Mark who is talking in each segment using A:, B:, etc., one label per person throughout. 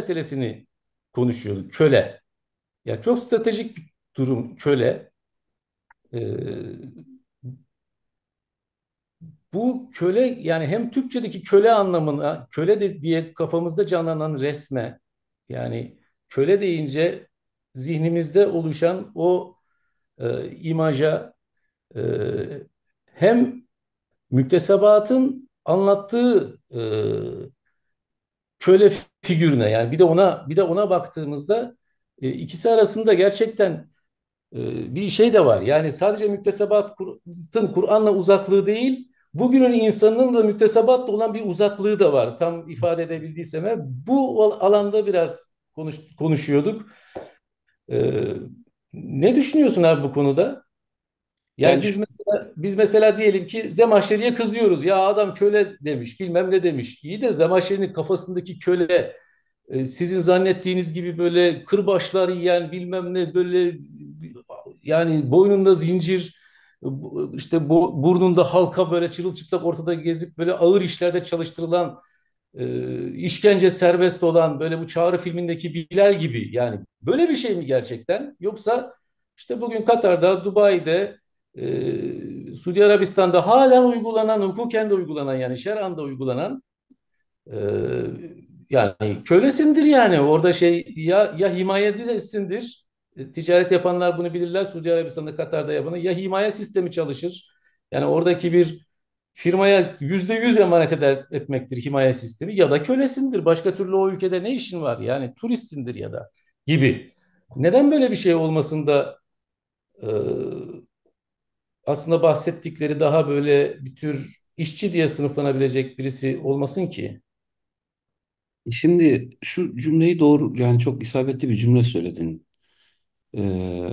A: meselesini konuşuyordu. Köle. Ya çok stratejik bir durum köle. Ee, bu köle yani hem Türkçedeki köle anlamına, köle de diye kafamızda canlanan resme yani köle deyince zihnimizde oluşan o e, imaja e, hem müktesebatın anlattığı e, köle figürüne yani bir de ona bir de ona baktığımızda e, ikisi arasında gerçekten e, bir şey de var. Yani sadece müktesebatın Kur'an'la uzaklığı değil, bugünün insanının da müktesebatla olan bir uzaklığı da var. Tam ifade edebildiysem he. bu alanda biraz konuş, konuşuyorduk. E, ne düşünüyorsun abi bu konuda? Yani ben... biz mesela biz mesela diyelim ki Zemahşeri'ye kızıyoruz. Ya adam köle demiş, bilmem ne demiş. İyi de Zemahşeri'nin kafasındaki köle e, sizin zannettiğiniz gibi böyle kırbaçlar yiyen bilmem ne böyle yani boynunda zincir işte bu, burnunda halka böyle çırılçıplak ortada gezip böyle ağır işlerde çalıştırılan e, işkence serbest olan böyle bu Çağrı filmindeki Bilal gibi yani böyle bir şey mi gerçekten yoksa işte bugün Katar'da Dubai'de e, Suudi Arabistan'da halen uygulanan, hukuken de uygulanan yani şer'an uygulanan e, yani kölesindir yani orada şey ya ya himayedesindir e, ticaret yapanlar bunu bilirler Suudi Arabistan'da Katar'da yapanı ya himaye sistemi çalışır yani oradaki bir firmaya yüzde yüz emanet eder, etmektir himaye sistemi ya da kölesindir başka türlü o ülkede ne işin var yani turistsindir ya da gibi neden böyle bir şey olmasında e, aslında bahsettikleri daha böyle bir tür işçi diye sınıflanabilecek birisi olmasın ki?
B: E şimdi şu cümleyi doğru yani çok isabetli bir cümle söyledin. Ee,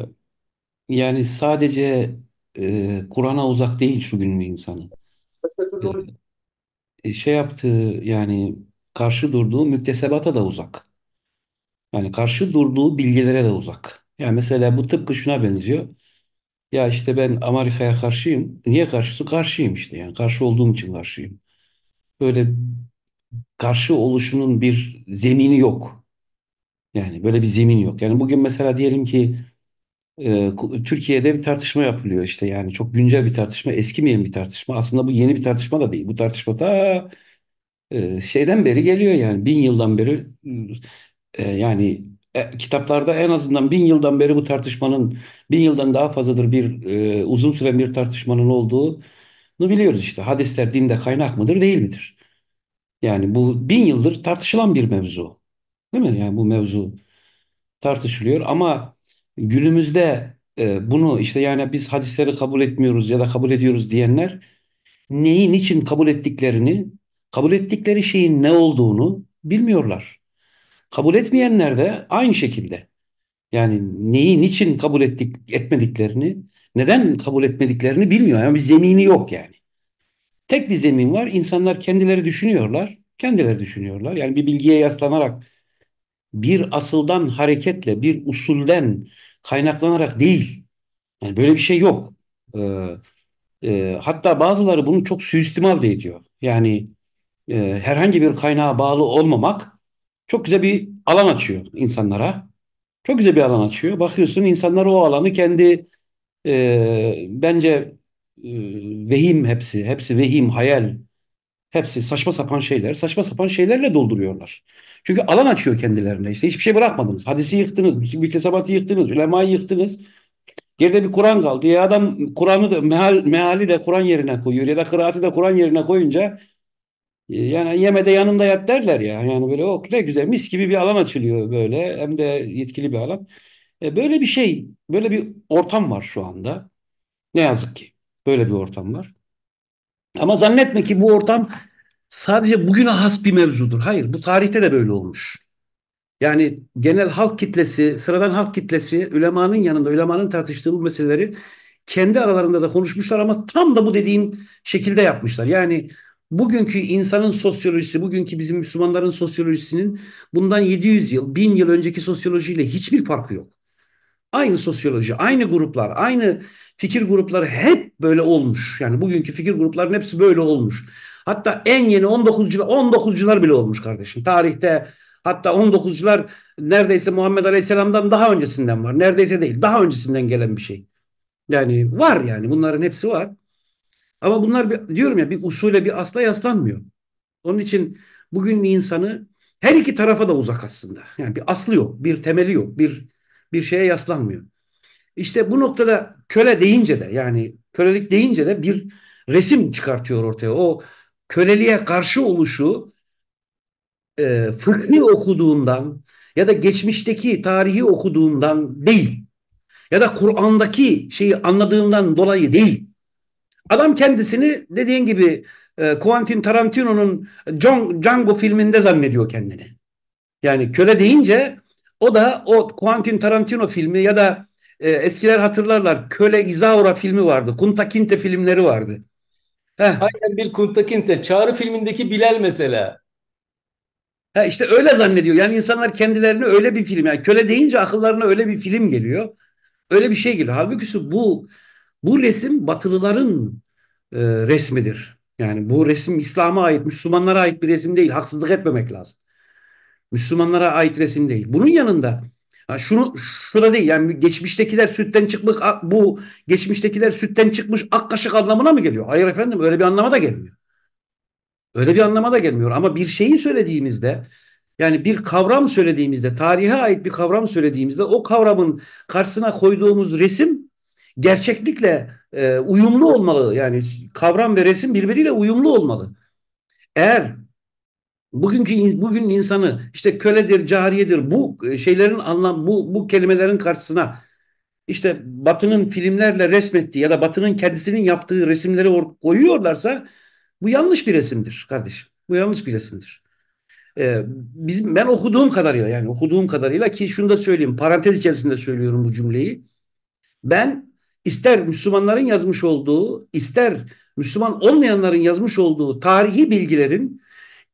B: yani sadece e, Kur'an'a uzak değil şu günün insanı.
A: Ee,
B: e, şey yaptığı yani karşı durduğu müktesebata da uzak. Yani karşı durduğu bilgilere de uzak. Yani mesela bu tıpkı şuna benziyor. Ya işte ben Amerika'ya karşıyım. Niye karşısın? Karşıyım işte yani. Karşı olduğum için karşıyım. Böyle karşı oluşunun bir zemini yok. Yani böyle bir zemin yok. Yani bugün mesela diyelim ki e, Türkiye'de bir tartışma yapılıyor işte yani çok güncel bir tartışma, eskimeyen bir tartışma. Aslında bu yeni bir tartışma da değil. Bu tartışma da e, şeyden beri geliyor yani bin yıldan beri e, yani e, kitaplarda en azından bin yıldan beri bu tartışmanın, bin yıldan daha fazladır bir e, uzun süren bir tartışmanın olduğunu biliyoruz işte. Hadisler dinde kaynak mıdır, değil midir? Yani bu bin yıldır tartışılan bir mevzu. Değil mi? Yani bu mevzu tartışılıyor ama günümüzde e, bunu işte yani biz hadisleri kabul etmiyoruz ya da kabul ediyoruz diyenler neyin için kabul ettiklerini, kabul ettikleri şeyin ne olduğunu bilmiyorlar. Kabul etmeyenler de aynı şekilde. Yani neyi, niçin kabul ettik, etmediklerini, neden kabul etmediklerini bilmiyor. Yani bir zemini yok yani. Tek bir zemin var. İnsanlar kendileri düşünüyorlar. Kendileri düşünüyorlar. Yani bir bilgiye yaslanarak bir asıldan hareketle, bir usulden kaynaklanarak değil. Yani böyle bir şey yok. Ee, e, hatta bazıları bunu çok suistimal de ediyor. Yani e, herhangi bir kaynağa bağlı olmamak çok güzel bir alan açıyor insanlara. Çok güzel bir alan açıyor. Bakıyorsun insanlar o alanı kendi e, bence e, vehim hepsi, hepsi vehim, hayal, hepsi saçma sapan şeyler, saçma sapan şeylerle dolduruyorlar. Çünkü alan açıyor kendilerine. İşte hiçbir şey bırakmadınız. Hadisi yıktınız, müktesebatı yıktınız, ulemayı yıktınız. Geride bir Kur'an kaldı. Ya adam Kur'an'ı da, meal, meali de Kur'an yerine koyuyor ya da kıraatı da Kur'an yerine koyunca ee, yani yemede yanında yat derler ya. Yani böyle oh ne güzel mis gibi bir alan açılıyor böyle. Hem de yetkili bir alan. E, böyle bir şey, böyle bir ortam var şu anda. Ne yazık ki. Böyle bir ortam var. Ama zannetme ki bu ortam sadece bugüne has bir mevzudur. Hayır, bu tarihte de böyle olmuş. Yani genel halk kitlesi, sıradan halk kitlesi, ülemanın yanında, ulemanın tartıştığı bu meseleleri kendi aralarında da konuşmuşlar ama tam da bu dediğim şekilde yapmışlar. Yani bugünkü insanın sosyolojisi, bugünkü bizim Müslümanların sosyolojisinin bundan 700 yıl, 1000 yıl önceki sosyolojiyle hiçbir farkı yok. Aynı sosyoloji, aynı gruplar, aynı fikir grupları hep böyle olmuş. Yani bugünkü fikir gruplarının hepsi böyle olmuş. Hatta en yeni 19'cular 19'cular bile olmuş kardeşim. Tarihte hatta 19'cular neredeyse Muhammed Aleyhisselam'dan daha öncesinden var. Neredeyse değil, daha öncesinden gelen bir şey. Yani var yani bunların hepsi var. Ama bunlar bir, diyorum ya bir usule bir asla yaslanmıyor. Onun için bugün insanı her iki tarafa da uzak aslında. Yani bir aslı yok, bir temeli yok, bir bir şeye yaslanmıyor. İşte bu noktada köle deyince de yani kölelik deyince de bir resim çıkartıyor ortaya. O köleliğe karşı oluşu e, fıkhi okuduğundan ya da geçmişteki tarihi okuduğundan değil ya da Kur'an'daki şeyi anladığından dolayı değil. Adam kendisini dediğin gibi e, Quentin Tarantino'nun Django filminde zannediyor kendini. Yani köle deyince o da o Quentin Tarantino filmi ya da e, eskiler hatırlarlar Köle İzaura filmi vardı. Kunta Kinte filmleri vardı. Heh. Aynen bir Kunta Kinte. Çağrı filmindeki Bilal mesela. Ha işte öyle zannediyor. Yani insanlar kendilerini öyle bir film yani köle deyince akıllarına öyle bir film geliyor. Öyle bir şey geliyor. Halbuki bu bu resim Batılıların e, resmidir. Yani bu resim İslam'a ait, Müslümanlara ait bir resim değil. Haksızlık etmemek lazım. Müslümanlara ait resim değil. Bunun yanında ha şunu şu değil. Yani geçmiştekiler sütten çıkmış bu geçmiştekiler sütten çıkmış ak kaşık anlamına mı geliyor? Hayır efendim öyle bir anlama da gelmiyor. Öyle bir anlama da gelmiyor ama bir şeyi söylediğimizde yani bir kavram söylediğimizde, tarihe ait bir kavram söylediğimizde o kavramın karşısına koyduğumuz resim gerçeklikle e, uyumlu olmalı. Yani kavram ve resim birbiriyle uyumlu olmalı. Eğer bugünkü bugün insanı işte köledir, cariyedir bu e, şeylerin anlam bu bu kelimelerin karşısına işte Batı'nın filmlerle resmettiği ya da Batı'nın kendisinin yaptığı resimleri koyuyorlarsa bu yanlış bir resimdir kardeşim. Bu yanlış bir resimdir. Ee, bizim, ben okuduğum kadarıyla yani okuduğum kadarıyla ki şunu da söyleyeyim parantez içerisinde söylüyorum bu cümleyi. Ben ister Müslümanların yazmış olduğu, ister Müslüman olmayanların yazmış olduğu tarihi bilgilerin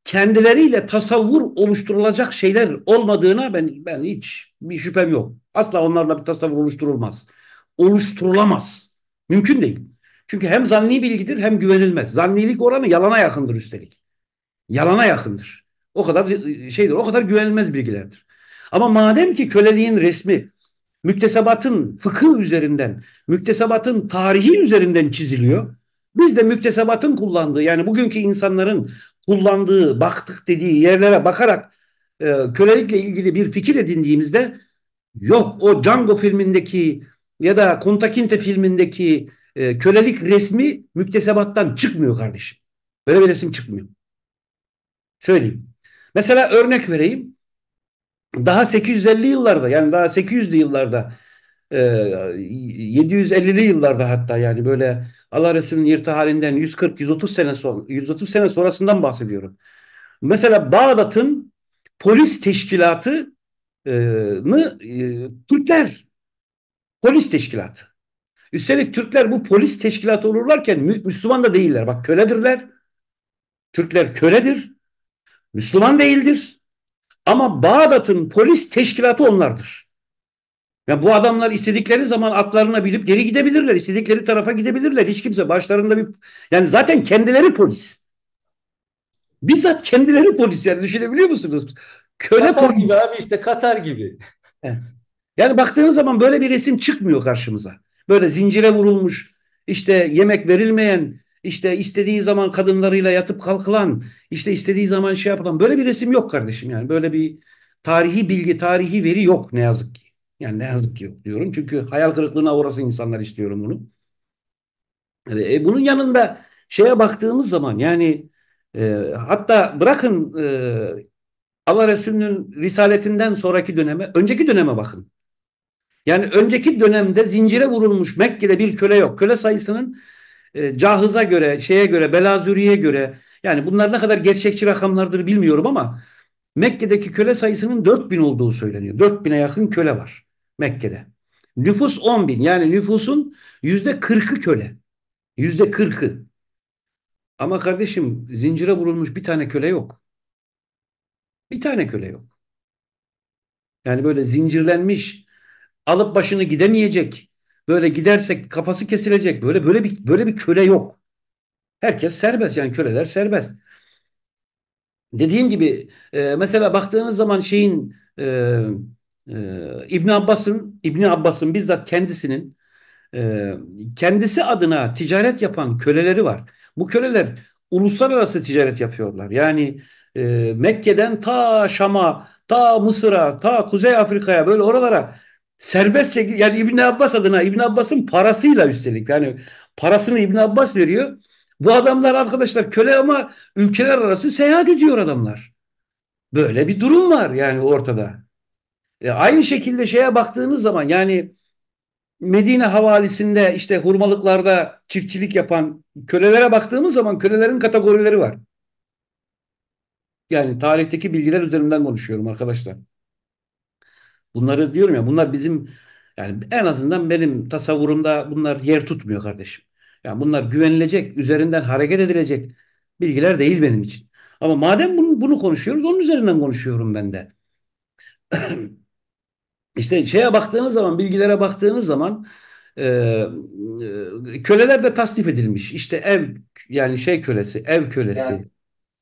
B: kendileriyle tasavvur oluşturulacak şeyler olmadığına ben ben hiç bir şüphem yok. Asla onlarla bir tasavvur oluşturulmaz. Oluşturulamaz. Mümkün değil. Çünkü hem zanni bilgidir hem güvenilmez. Zannilik oranı yalana yakındır üstelik. Yalana yakındır. O kadar e, e, şeydir, o kadar güvenilmez bilgilerdir. Ama madem ki köleliğin resmi müktesebatın fıkıh üzerinden, müktesebatın tarihi üzerinden çiziliyor. Biz de müktesebatın kullandığı yani bugünkü insanların kullandığı, baktık dediği yerlere bakarak e, kölelikle ilgili bir fikir edindiğimizde yok o Django filmindeki ya da Kontakinte filmindeki e, kölelik resmi müktesebattan çıkmıyor kardeşim. Böyle bir resim çıkmıyor. Söyleyeyim. Mesela örnek vereyim daha 850 yıllarda yani daha 800'lü yıllarda 750'li e, yıllarda hatta yani böyle Allah Resulü'nün irtihalinden 140-130 sene son 130 sene sonrasından bahsediyorum. Mesela Bağdat'ın polis teşkilatını e, Türkler polis teşkilatı. Üstelik Türkler bu polis teşkilatı olurlarken Müslüman da değiller. Bak köledirler. Türkler köledir. Müslüman değildir. Ama Bağdat'ın polis teşkilatı onlardır. Yani bu adamlar istedikleri zaman atlarına binip geri gidebilirler. istedikleri tarafa gidebilirler. Hiç kimse başlarında bir... Yani zaten kendileri polis. Bizzat kendileri polis yani düşünebiliyor musunuz? Köle Katar polis. Gibi abi işte Katar gibi. Yani baktığınız zaman böyle bir resim çıkmıyor karşımıza. Böyle zincire vurulmuş, işte yemek verilmeyen, işte istediği zaman kadınlarıyla yatıp kalkılan, işte istediği zaman şey yapılan böyle bir resim yok kardeşim yani böyle bir tarihi bilgi, tarihi veri yok ne yazık ki. Yani ne yazık ki yok diyorum. Çünkü hayal kırıklığına uğrasın insanlar istiyorum bunu. E, e bunun yanında şeye baktığımız zaman yani e, hatta bırakın e, Allah Resulü'nün risaletinden sonraki döneme, önceki döneme bakın. Yani önceki dönemde zincire vurulmuş Mekke'de bir köle yok. Köle sayısının e, Cahız'a göre, şeye göre, Belazüri'ye göre yani bunlar ne kadar gerçekçi rakamlardır bilmiyorum ama Mekke'deki köle sayısının 4000 olduğu söyleniyor. 4000'e yakın köle var Mekke'de. Nüfus 10 bin yani nüfusun yüzde 40'ı köle. Yüzde 40'ı. Ama kardeşim zincire vurulmuş bir tane köle yok. Bir tane köle yok. Yani böyle zincirlenmiş, alıp başını gidemeyecek, Böyle gidersek kafası kesilecek. Böyle böyle bir böyle bir köle yok. Herkes serbest yani köleler serbest. Dediğim gibi e, mesela baktığınız zaman şeyin e, e, İbn Abbas'ın İbn Abbas'ın bizzat kendisinin e, kendisi adına ticaret yapan köleleri var. Bu köleler uluslararası ticaret yapıyorlar. Yani e, Mekke'den ta Şam'a, ta Mısır'a, ta Kuzey Afrika'ya böyle oralara serbestçe yani İbn Abbas adına İbn Abbas'ın parasıyla üstelik yani parasını İbn Abbas veriyor. Bu adamlar arkadaşlar köle ama ülkeler arası seyahat ediyor adamlar. Böyle bir durum var yani ortada. E aynı şekilde şeye baktığınız zaman yani Medine havalisinde işte hurmalıklarda çiftçilik yapan kölelere baktığımız zaman kölelerin kategorileri var. Yani tarihteki bilgiler üzerinden konuşuyorum arkadaşlar. Bunları diyorum ya bunlar bizim yani en azından benim tasavvurumda bunlar yer tutmuyor kardeşim. Yani bunlar güvenilecek, üzerinden hareket edilecek bilgiler değil benim için. Ama madem bunu, bunu konuşuyoruz onun üzerinden konuşuyorum ben de. İşte şeye baktığınız zaman, bilgilere baktığınız zaman e, e, köleler de tasnif edilmiş. İşte ev yani şey kölesi, ev kölesi, yani.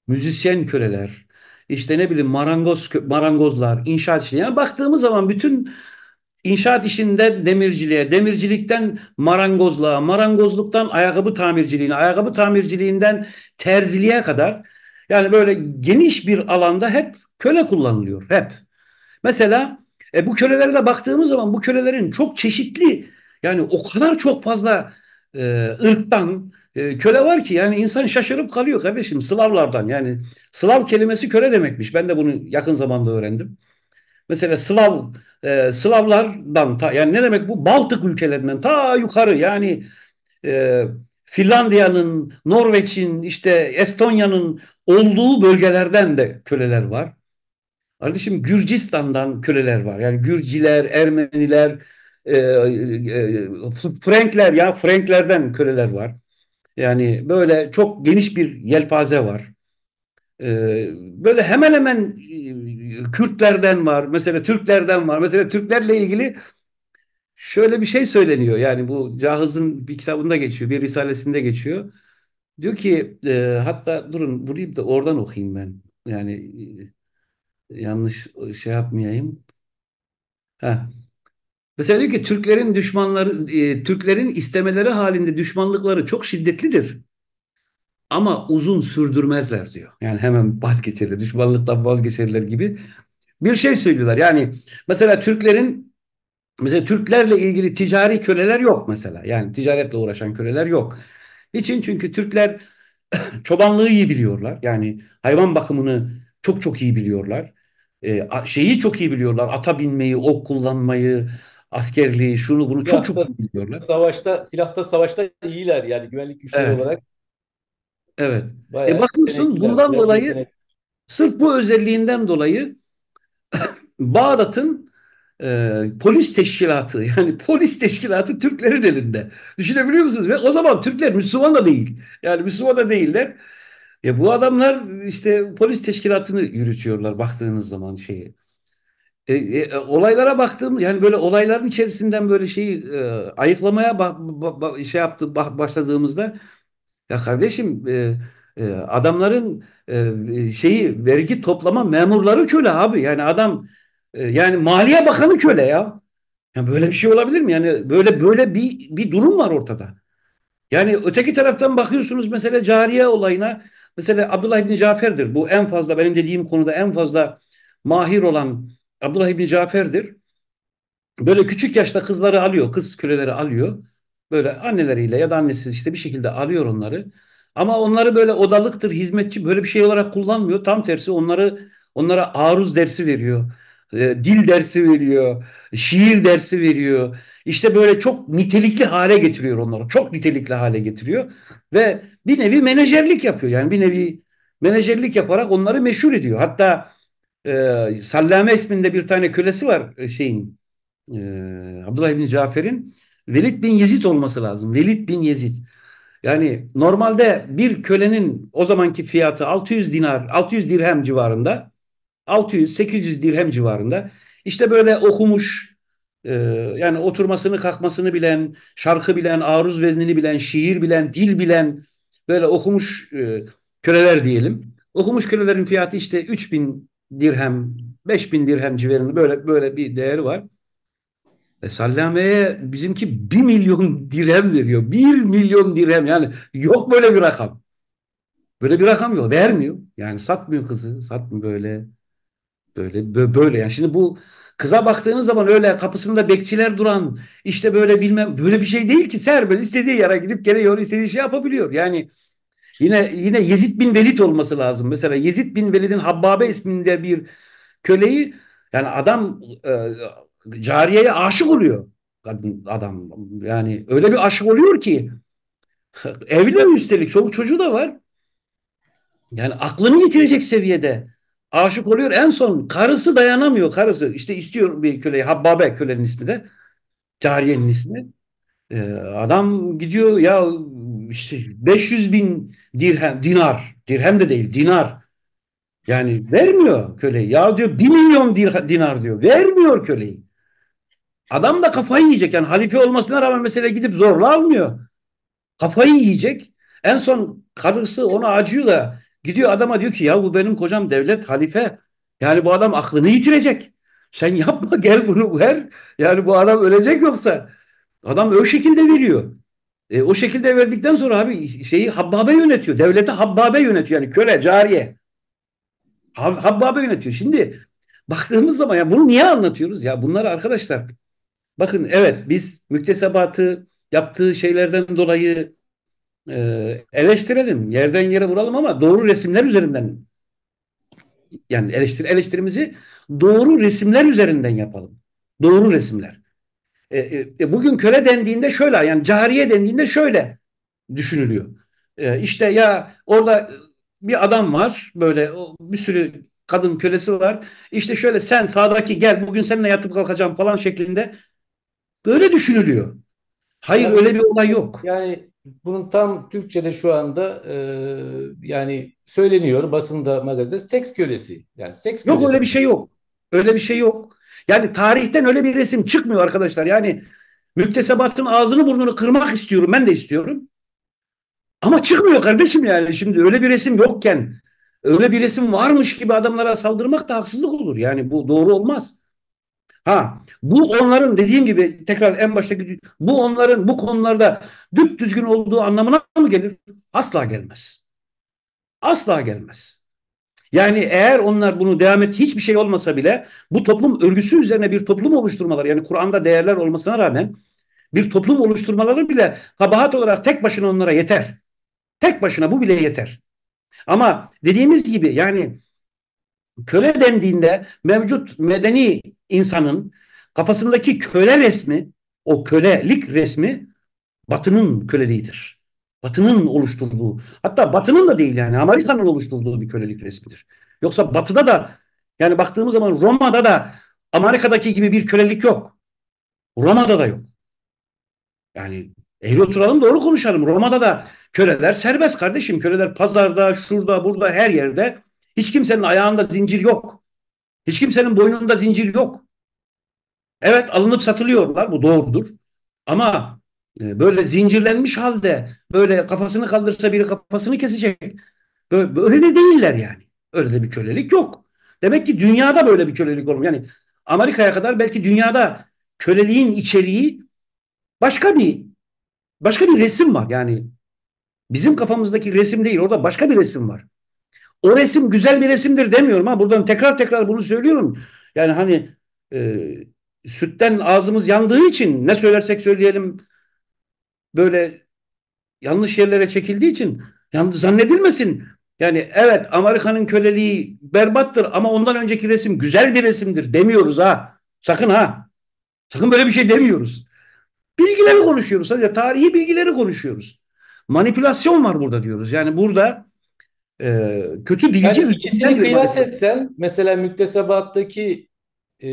B: müzisyen köleler, işte ne bileyim marangoz marangozlar, inşaat işleri. Yani baktığımız zaman bütün inşaat işinde demirciliğe, demircilikten marangozluğa, marangozluktan ayakkabı tamirciliğine, ayakkabı tamirciliğinden terziliğe kadar yani böyle geniş bir alanda hep köle kullanılıyor. Hep. Mesela e, bu kölelere de baktığımız zaman bu kölelerin çok çeşitli yani o kadar çok fazla e, ırktan, e, köle var ki yani insan şaşırıp kalıyor kardeşim Slavlardan yani Slav kelimesi köle demekmiş. Ben de bunu yakın zamanda öğrendim. Mesela Slav e, Slavlardan ta, yani ne demek bu Baltık ülkelerinden ta yukarı yani e, Finlandiya'nın, Norveç'in, işte Estonya'nın olduğu bölgelerden de köleler var. Kardeşim Gürcistan'dan köleler var. Yani Gürciler, Ermeniler, e, e, e Frankler ya Franklerden köleler var. Yani böyle çok geniş bir yelpaze var. Ee, böyle hemen hemen e, Kürtlerden var, mesela Türklerden var. Mesela Türklerle ilgili şöyle bir şey söyleniyor. Yani bu Cahız'ın bir kitabında geçiyor, bir risalesinde geçiyor. Diyor ki e, hatta durun burayı da oradan okuyayım ben. Yani e, yanlış şey yapmayayım. Ha. Mesela diyor ki Türklerin düşmanları, e, Türklerin istemeleri halinde düşmanlıkları çok şiddetlidir. Ama uzun sürdürmezler diyor. Yani hemen vazgeçerler, düşmanlıktan vazgeçerler gibi bir şey söylüyorlar. Yani mesela Türklerin mesela Türklerle ilgili ticari köleler yok mesela. Yani ticaretle uğraşan köleler yok. Niçin? Çünkü Türkler çobanlığı iyi biliyorlar. Yani hayvan bakımını çok çok iyi biliyorlar. Ee, şeyi çok iyi biliyorlar. Ata binmeyi, ok kullanmayı, askerliği, şunu bunu çok çok iyi biliyorlar.
A: Savaşta, silahta savaşta iyiler yani güvenlik güçleri evet. olarak.
B: Evet. E, Bayağı e bakıyorsun bundan dolayı yetenekli. sırf bu özelliğinden dolayı Bağdat'ın e, polis teşkilatı yani polis teşkilatı Türklerin elinde. Düşünebiliyor musunuz? Ve o zaman Türkler Müslüman da değil. Yani Müslüman da değiller. Ya e, bu adamlar işte polis teşkilatını yürütüyorlar baktığınız zaman şeyi. E, e, e, olaylara baktığım yani böyle olayların içerisinden böyle şeyi e, ayıklamaya ba, ba, ba, şey yaptı ba, başladığımızda ya kardeşim e, e, adamların e, e, şeyi vergi toplama memurları köle abi yani adam e, yani Maliye Bakanı köle ya. Yani böyle bir şey olabilir mi? Yani böyle böyle bir bir durum var ortada. Yani öteki taraftan bakıyorsunuz mesela cariye olayına mesela Abdullah bin Cafer'dir. Bu en fazla benim dediğim konuda en fazla mahir olan Abdullah İbni Cafer'dir. Böyle küçük yaşta kızları alıyor, kız köleleri alıyor. Böyle anneleriyle ya da annesi işte bir şekilde alıyor onları. Ama onları böyle odalıktır, hizmetçi böyle bir şey olarak kullanmıyor. Tam tersi onları onlara aruz dersi veriyor. E, dil dersi veriyor, şiir dersi veriyor. İşte böyle çok nitelikli hale getiriyor onları. Çok nitelikli hale getiriyor ve bir nevi menajerlik yapıyor. Yani bir nevi menajerlik yaparak onları meşhur ediyor. Hatta e, Sallame isminde bir tane kölesi var e, şeyin e, Abdullah bin Cafer'in Velid bin Yezid olması lazım. Velid bin Yezid. Yani normalde bir kölenin o zamanki fiyatı 600 dinar, 600 dirhem civarında. 600-800 dirhem civarında. İşte böyle okumuş, e, yani oturmasını kalkmasını bilen, şarkı bilen, aruz veznini bilen, şiir bilen, dil bilen böyle okumuş e, köleler diyelim. Okumuş kölelerin fiyatı işte 3000 dirhem, 5000 dirhem civarında böyle böyle bir değeri var. E, Sallame'ye bizimki 1 milyon dirhem veriyor. 1 milyon dirhem yani yok böyle bir rakam. Böyle bir rakam yok. Vermiyor. Yani satmıyor kızı. Satmıyor böyle. Böyle böyle yani şimdi bu kıza baktığınız zaman öyle kapısında bekçiler duran işte böyle bilmem böyle bir şey değil ki serbest istediği yere gidip geliyor istediği şey yapabiliyor. Yani Yine yine Yezid bin Velid olması lazım. Mesela Yezid bin Velid'in Habbabe isminde bir köleyi yani adam e, cariyeye aşık oluyor kadın adam. Yani öyle bir aşık oluyor ki evli üstelik çok çocuğu da var. Yani aklını yitirecek seviyede aşık oluyor. En son karısı dayanamıyor karısı. işte istiyor bir köleyi. Habbabe kölenin ismi de. Cariyenin ismi. Ee, adam gidiyor ya işte 500 bin dirhem, dinar, dirhem de değil dinar. Yani vermiyor köleyi. Ya diyor 1 milyon dinar diyor. Vermiyor köleyi. Adam da kafayı yiyecek. Yani halife olmasına rağmen mesela gidip zorla almıyor. Kafayı yiyecek. En son karısı ona acıyor da gidiyor adama diyor ki ya bu benim kocam devlet halife. Yani bu adam aklını yitirecek. Sen yapma gel bunu ver. Yani bu adam ölecek yoksa. Adam o şekilde veriyor. E, o şekilde verdikten sonra abi şeyi Habbabe yönetiyor. Devleti Habbabe yönetiyor. Yani köle, cariye. Habbabe yönetiyor. Şimdi baktığımız zaman ya bunu niye anlatıyoruz ya? bunları arkadaşlar bakın evet biz müktesebatı yaptığı şeylerden dolayı e, eleştirelim. Yerden yere vuralım ama doğru resimler üzerinden yani eleştir, eleştirimizi doğru resimler üzerinden yapalım. Doğru resimler. E, e, e, bugün köle dendiğinde şöyle yani cariye dendiğinde şöyle düşünülüyor. E, işte ya orada bir adam var böyle bir sürü kadın kölesi var. İşte şöyle sen sağdaki gel bugün seninle yatıp kalkacağım falan şeklinde böyle düşünülüyor. Hayır yani, öyle bir olay yok.
A: Yani bunun tam Türkçe'de şu anda e, yani söyleniyor basında magazinde seks kölesi. Yani seks kölesi. Yok öyle bir şey
B: yok. Öyle bir şey yok. Yani tarihten öyle bir resim çıkmıyor arkadaşlar. Yani müktesebatın ağzını burnunu kırmak istiyorum. Ben de istiyorum. Ama çıkmıyor kardeşim yani. Şimdi öyle bir resim yokken öyle bir resim varmış gibi adamlara saldırmak da haksızlık olur. Yani bu doğru olmaz. Ha bu onların dediğim gibi tekrar en baştaki bu onların bu konularda düp düzgün olduğu anlamına mı gelir? Asla gelmez. Asla gelmez. Yani eğer onlar bunu devam et hiçbir şey olmasa bile bu toplum örgüsü üzerine bir toplum oluşturmaları yani Kur'an'da değerler olmasına rağmen bir toplum oluşturmaları bile kabahat olarak tek başına onlara yeter. Tek başına bu bile yeter. Ama dediğimiz gibi yani köle dendiğinde mevcut medeni insanın kafasındaki köle resmi o kölelik resmi batının köleliğidir. Batı'nın oluşturduğu, hatta Batı'nın da değil yani Amerika'nın oluşturduğu bir kölelik resmidir. Yoksa Batı'da da yani baktığımız zaman Roma'da da Amerika'daki gibi bir kölelik yok. Roma'da da yok. Yani eğri oturalım doğru konuşalım. Roma'da da köleler serbest kardeşim. Köleler pazarda, şurada, burada, her yerde. Hiç kimsenin ayağında zincir yok. Hiç kimsenin boynunda zincir yok. Evet alınıp satılıyorlar bu doğrudur. Ama ee, böyle zincirlenmiş halde böyle kafasını kaldırsa biri kafasını kesecek. Böyle, öyle de değiller yani. Öyle de bir kölelik yok. Demek ki dünyada böyle bir kölelik olmuyor. Yani Amerika'ya kadar belki dünyada köleliğin içeriği başka bir başka bir resim var. Yani bizim kafamızdaki resim değil. Orada başka bir resim var. O resim güzel bir resimdir demiyorum ha. Buradan tekrar tekrar bunu söylüyorum. Yani hani e, sütten ağzımız yandığı için ne söylersek söyleyelim böyle yanlış yerlere çekildiği için yani zannedilmesin. Yani evet Amerika'nın köleliği berbattır ama ondan önceki resim güzel bir resimdir demiyoruz ha. Sakın ha. Sakın böyle bir şey demiyoruz. Bilgileri konuşuyoruz. Sadece tarihi bilgileri konuşuyoruz. Manipülasyon var burada diyoruz. Yani burada e, kötü bilgi... Yani ikisini kıyas
A: etsen mesela müktesebattaki e,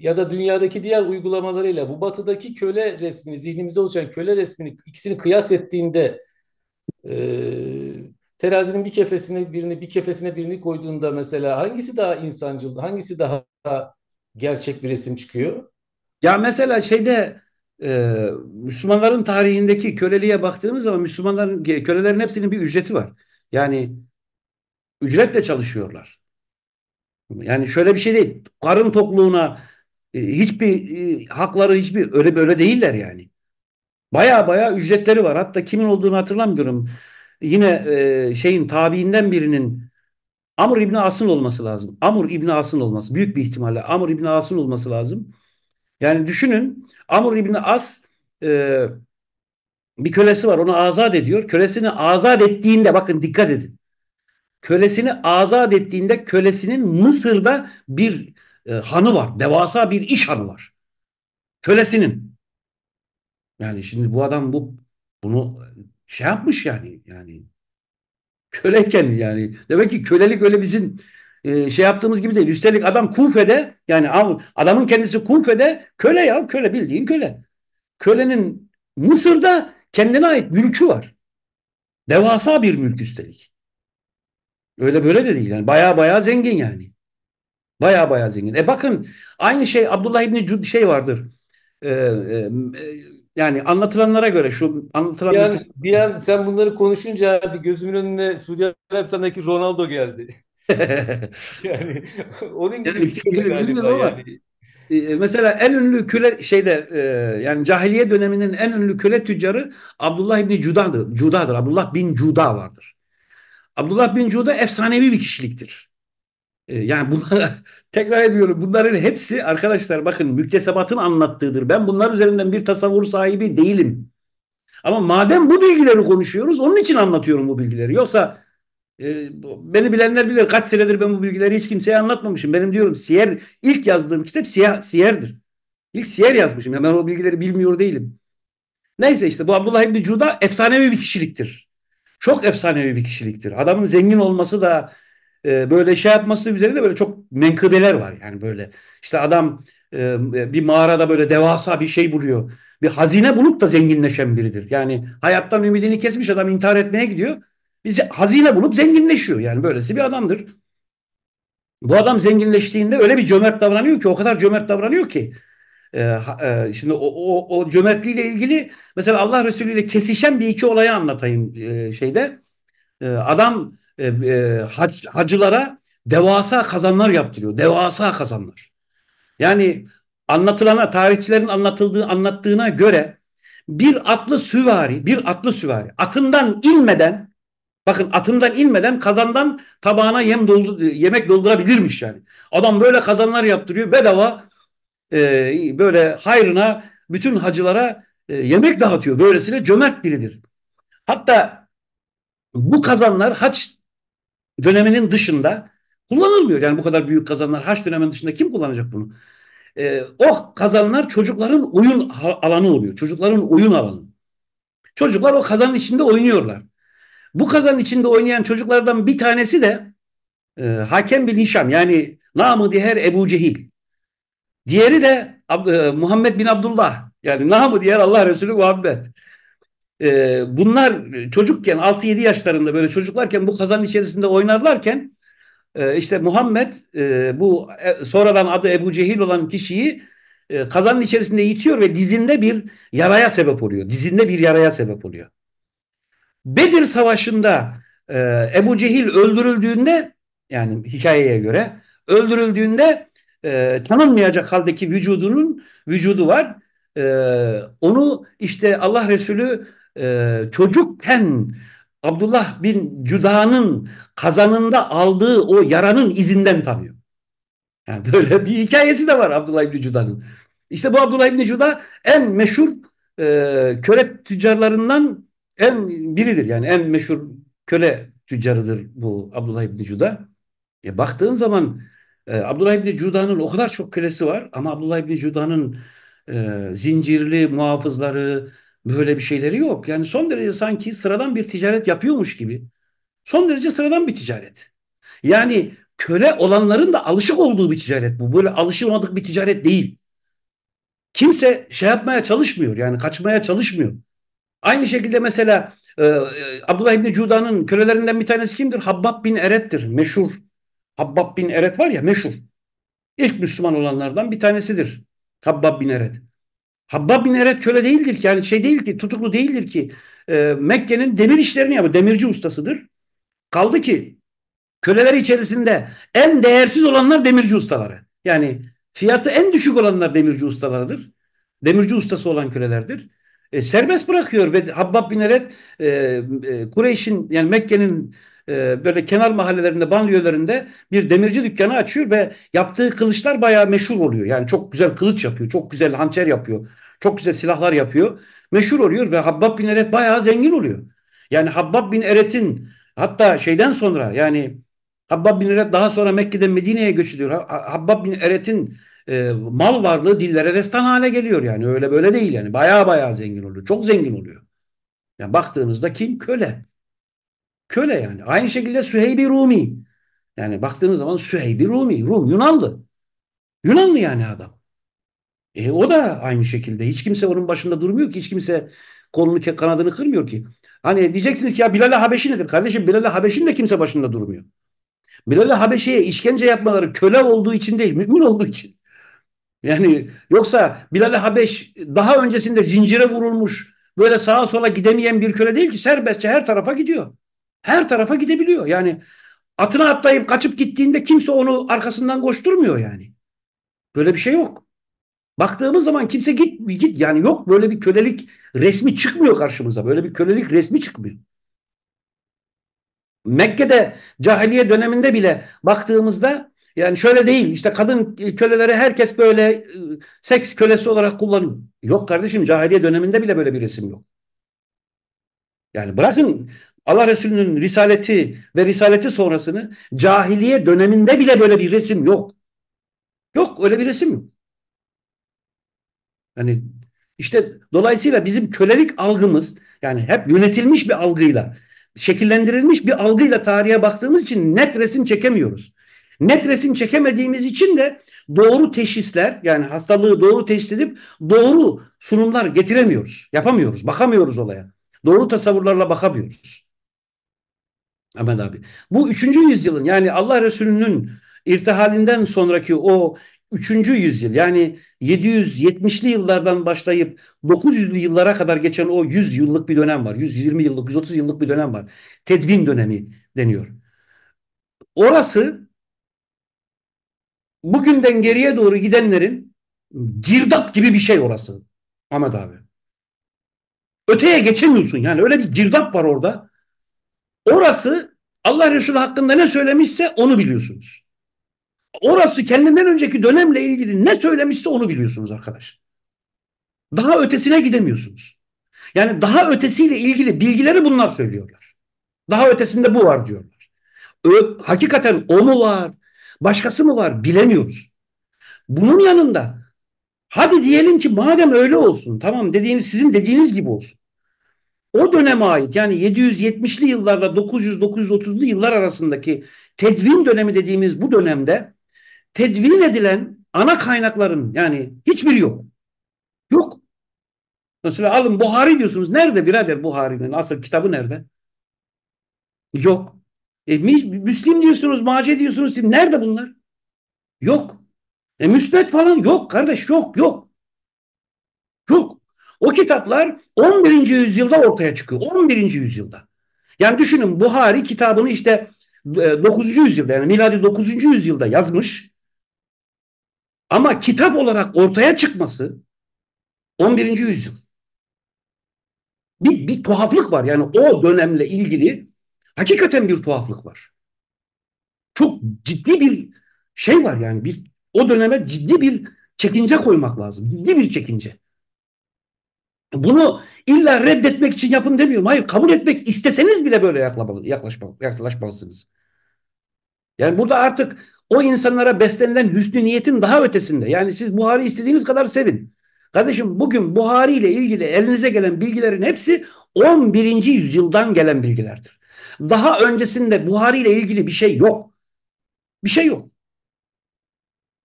A: ya da dünyadaki diğer uygulamalarıyla bu batıdaki köle resmini, zihnimizde oluşan köle resmini ikisini kıyas ettiğinde e, terazinin bir kefesine birini, bir kefesine birini koyduğunda mesela hangisi daha insancıl, hangisi
B: daha gerçek bir resim çıkıyor? Ya mesela şeyde e, Müslümanların tarihindeki köleliğe baktığımız zaman Müslümanların kölelerin hepsinin bir ücreti var. Yani ücretle çalışıyorlar. Yani şöyle bir şey değil. Karın tokluğuna ee, hiçbir e, hakları hiçbir öyle böyle değiller yani. Baya baya ücretleri var. Hatta kimin olduğunu hatırlamıyorum. Yine e, şeyin tabiinden birinin Amr İbni As'ın olması lazım. Amr İbni As'ın olması. Büyük bir ihtimalle Amr İbni As'ın olması lazım. Yani düşünün Amr İbni As e, bir kölesi var onu azat ediyor. Kölesini azat ettiğinde bakın dikkat edin. Kölesini azat ettiğinde kölesinin Mısır'da bir e, hanı var. Devasa bir iş hanı var. Kölesinin. Yani şimdi bu adam bu bunu şey yapmış yani yani köleken yani demek ki kölelik öyle bizim e, şey yaptığımız gibi değil. Üstelik adam Kufe'de yani adamın kendisi Kufe'de köle ya köle bildiğin köle. Kölenin Mısır'da kendine ait mülkü var. Devasa bir mülk üstelik. Öyle böyle de değil yani baya baya zengin yani. Baya baya zengin. E bakın aynı şey Abdullah İbni Cud şey vardır. Ee, e, yani anlatılanlara göre şu anlatılan... Yani,
A: bir an sen bunları konuşunca bir gözümün önüne Suudi Arabistan'daki Ronaldo geldi. yani onun gibi yani, bir şey, şey galiba ama,
B: e, e, mesela en ünlü köle şeyde e, yani cahiliye döneminin en ünlü köle tüccarı Abdullah İbni Cuda'dır. Cuda'dır. Abdullah bin Cuda vardır. Abdullah bin Cuda efsanevi bir kişiliktir. Ee, yani bunlar, tekrar ediyorum bunların hepsi arkadaşlar bakın müktesebatın anlattığıdır. Ben bunlar üzerinden bir tasavvur sahibi değilim. Ama madem bu bilgileri konuşuyoruz onun için anlatıyorum bu bilgileri. Yoksa e, beni bilenler bilir kaç senedir ben bu bilgileri hiç kimseye anlatmamışım. Benim diyorum siyer ilk yazdığım kitap siyah, siyerdir. İlk siyer yazmışım. Yani ben o bilgileri bilmiyor değilim. Neyse işte bu Abdullah İbni Cuda efsanevi bir kişiliktir. Çok efsanevi bir kişiliktir. Adamın zengin olması da böyle şey yapması üzerinde böyle çok menkıbeler var. Yani böyle işte adam e, bir mağarada böyle devasa bir şey buluyor. Bir hazine bulup da zenginleşen biridir. Yani hayattan ümidini kesmiş adam intihar etmeye gidiyor. Bir hazine bulup zenginleşiyor. Yani böylesi bir adamdır. Bu adam zenginleştiğinde öyle bir cömert davranıyor ki o kadar cömert davranıyor ki şimdi o, o, o cömertliğiyle ilgili mesela Allah Resulü ile kesişen bir iki olayı anlatayım şeyde. adam e, e, hac, hacılara devasa kazanlar yaptırıyor. Devasa kazanlar. Yani anlatılana, tarihçilerin anlatıldığı anlattığına göre bir atlı süvari, bir atlı süvari atından inmeden bakın atından inmeden kazandan tabağına yem doldu, e, yemek doldurabilirmiş yani. Adam böyle kazanlar yaptırıyor bedava e, böyle hayrına bütün hacılara e, yemek dağıtıyor. Böylesine cömert biridir. Hatta bu kazanlar haç döneminin dışında kullanılmıyor. Yani bu kadar büyük kazanlar haç döneminin dışında kim kullanacak bunu? E, o kazanlar çocukların oyun alanı oluyor. Çocukların oyun alanı. Çocuklar o kazanın içinde oynuyorlar. Bu kazanın içinde oynayan çocuklardan bir tanesi de e, Hakem bin Hişam yani namı diğer Ebu Cehil. Diğeri de e, Muhammed bin Abdullah yani namı diğer Allah Resulü Muhammed. E, bunlar çocukken 6-7 yaşlarında böyle çocuklarken bu kazanın içerisinde oynarlarken e, işte Muhammed e, bu e, sonradan adı Ebu Cehil olan kişiyi e, kazanın içerisinde itiyor ve dizinde bir yaraya sebep oluyor. Dizinde bir yaraya sebep oluyor. Bedir Savaşı'nda e, Ebu Cehil öldürüldüğünde yani hikayeye göre öldürüldüğünde e, tanınmayacak haldeki vücudunun vücudu var. E, onu işte Allah Resulü e, çocukken Abdullah bin Cuda'nın kazanında aldığı o yaranın izinden tanıyor. Yani böyle bir hikayesi de var Abdullah bin Cuda'nın. İşte bu Abdullah bin Cuda en meşhur e, köle tüccarlarından en biridir. Yani en meşhur köle tüccarıdır bu Abdullah bin Cuda. E, baktığın zaman e, Abdullah bin Cuda'nın o kadar çok kölesi var ama Abdullah bin Cuda'nın e, zincirli muhafızları, Böyle bir şeyleri yok. Yani son derece sanki sıradan bir ticaret yapıyormuş gibi. Son derece sıradan bir ticaret. Yani köle olanların da alışık olduğu bir ticaret bu. Böyle alışılmadık bir ticaret değil. Kimse şey yapmaya çalışmıyor yani kaçmaya çalışmıyor. Aynı şekilde mesela e, e Abdullah İbni Cuda'nın kölelerinden bir tanesi kimdir? Habbab bin Eret'tir meşhur. Habbab bin Eret var ya meşhur. İlk Müslüman olanlardan bir tanesidir. Habbab bin Eret. Habbab bin Eret köle değildir ki yani şey değil ki tutuklu değildir ki e, Mekke'nin demir işlerini yapıyor. Demirci ustasıdır. Kaldı ki köleler içerisinde en değersiz olanlar demirci ustaları. Yani fiyatı en düşük olanlar demirci ustalarıdır. Demirci ustası olan kölelerdir. E, serbest bırakıyor ve Habbab bin Eret e, e, Kureyş'in yani Mekke'nin ee, böyle kenar mahallelerinde, banliyölerinde bir demirci dükkanı açıyor ve yaptığı kılıçlar bayağı meşhur oluyor. Yani çok güzel kılıç yapıyor, çok güzel hançer yapıyor, çok güzel silahlar yapıyor. Meşhur oluyor ve Habbab bin Eret bayağı zengin oluyor. Yani Habbab bin Eret'in hatta şeyden sonra yani Habbab bin Eret daha sonra Mekke'den Medine'ye göç ediyor. Habbab bin Eret'in e, mal varlığı dillere destan hale geliyor yani. Öyle böyle değil yani. bayağı bayağı zengin oluyor. Çok zengin oluyor. Yani baktığınızda kim? Köle. Köle yani. Aynı şekilde Süheybi Rumi. Yani baktığınız zaman Süheybi Rumi. Rum Yunanlı. Yunanlı yani adam. E, o da aynı şekilde. Hiç kimse onun başında durmuyor ki. Hiç kimse kolunu kanadını kırmıyor ki. Hani diyeceksiniz ki ya Bilal-i Habeşi nedir? Kardeşim Bilal-i Habeşi'nin de kimse başında durmuyor. Bilal-i Habeşi'ye işkence yapmaları köle olduğu için değil, mümin olduğu için. Yani yoksa Bilal-i Habeş daha öncesinde zincire vurulmuş, böyle sağa sola gidemeyen bir köle değil ki serbestçe her tarafa gidiyor. Her tarafa gidebiliyor. Yani atına atlayıp kaçıp gittiğinde kimse onu arkasından koşturmuyor yani. Böyle bir şey yok. Baktığımız zaman kimse git git yani yok böyle bir kölelik resmi çıkmıyor karşımıza. Böyle bir kölelik resmi çıkmıyor. Mekke'de cahiliye döneminde bile baktığımızda yani şöyle değil işte kadın köleleri herkes böyle ıı, seks kölesi olarak kullanıyor. Yok kardeşim cahiliye döneminde bile böyle bir resim yok. Yani bırakın Allah Resulü'nün risaleti ve risaleti sonrasını cahiliye döneminde bile böyle bir resim yok. Yok öyle bir resim yok. Yani işte dolayısıyla bizim kölelik algımız yani hep yönetilmiş bir algıyla, şekillendirilmiş bir algıyla tarihe baktığımız için net resim çekemiyoruz. Net resim çekemediğimiz için de doğru teşhisler yani hastalığı doğru teşhis edip doğru sunumlar getiremiyoruz. Yapamıyoruz, bakamıyoruz olaya. Doğru tasavvurlarla bakamıyoruz. Ahmet abi. Bu üçüncü yüzyılın yani Allah Resulü'nün irtihalinden sonraki o üçüncü yüzyıl yani 770'li yıllardan başlayıp 900'lü yıllara kadar geçen o 100 yıllık bir dönem var. 120 yıllık, 130 yıllık bir dönem var. Tedvin dönemi deniyor. Orası bugünden geriye doğru gidenlerin girdap gibi bir şey orası Ahmet abi. Öteye geçemiyorsun yani öyle bir girdap var orada. Orası Allah Resulü hakkında ne söylemişse onu biliyorsunuz. Orası kendinden önceki dönemle ilgili ne söylemişse onu biliyorsunuz arkadaş. Daha ötesine gidemiyorsunuz. Yani daha ötesiyle ilgili bilgileri bunlar söylüyorlar. Daha ötesinde bu var diyorlar. Ö hakikaten o mu var, başkası mı var bilemiyoruz. Bunun yanında hadi diyelim ki madem öyle olsun tamam dediğiniz sizin dediğiniz gibi olsun o döneme ait yani 770'li yıllarla 900-930'lu yıllar arasındaki tedvin dönemi dediğimiz bu dönemde tedvin edilen ana kaynakların yani hiçbir yok. Yok. Mesela alın Buhari diyorsunuz. Nerede birader Buhari'nin asıl kitabı nerede? Yok. E, Müslim diyorsunuz, Mace diyorsunuz. Nerede bunlar? Yok. E müsbet falan yok kardeş yok yok. O kitaplar 11. yüzyılda ortaya çıkıyor. 11. yüzyılda. Yani düşünün Buhari kitabını işte 9. E, yüzyılda yani miladi 9. yüzyılda yazmış. Ama kitap olarak ortaya çıkması 11. yüzyıl. Bir, bir tuhaflık var. Yani o dönemle ilgili hakikaten bir tuhaflık var. Çok ciddi bir şey var yani. Bir, o döneme ciddi bir çekince koymak lazım. Ciddi bir çekince. Bunu illa reddetmek için yapın demiyorum. Hayır kabul etmek isteseniz bile böyle yaklaşmalısınız. Yani burada artık o insanlara beslenilen hüsnü niyetin daha ötesinde. Yani siz Buhari istediğiniz kadar sevin. Kardeşim bugün Buhari ile ilgili elinize gelen bilgilerin hepsi 11. yüzyıldan gelen bilgilerdir. Daha öncesinde Buhari ile ilgili bir şey yok. Bir şey yok.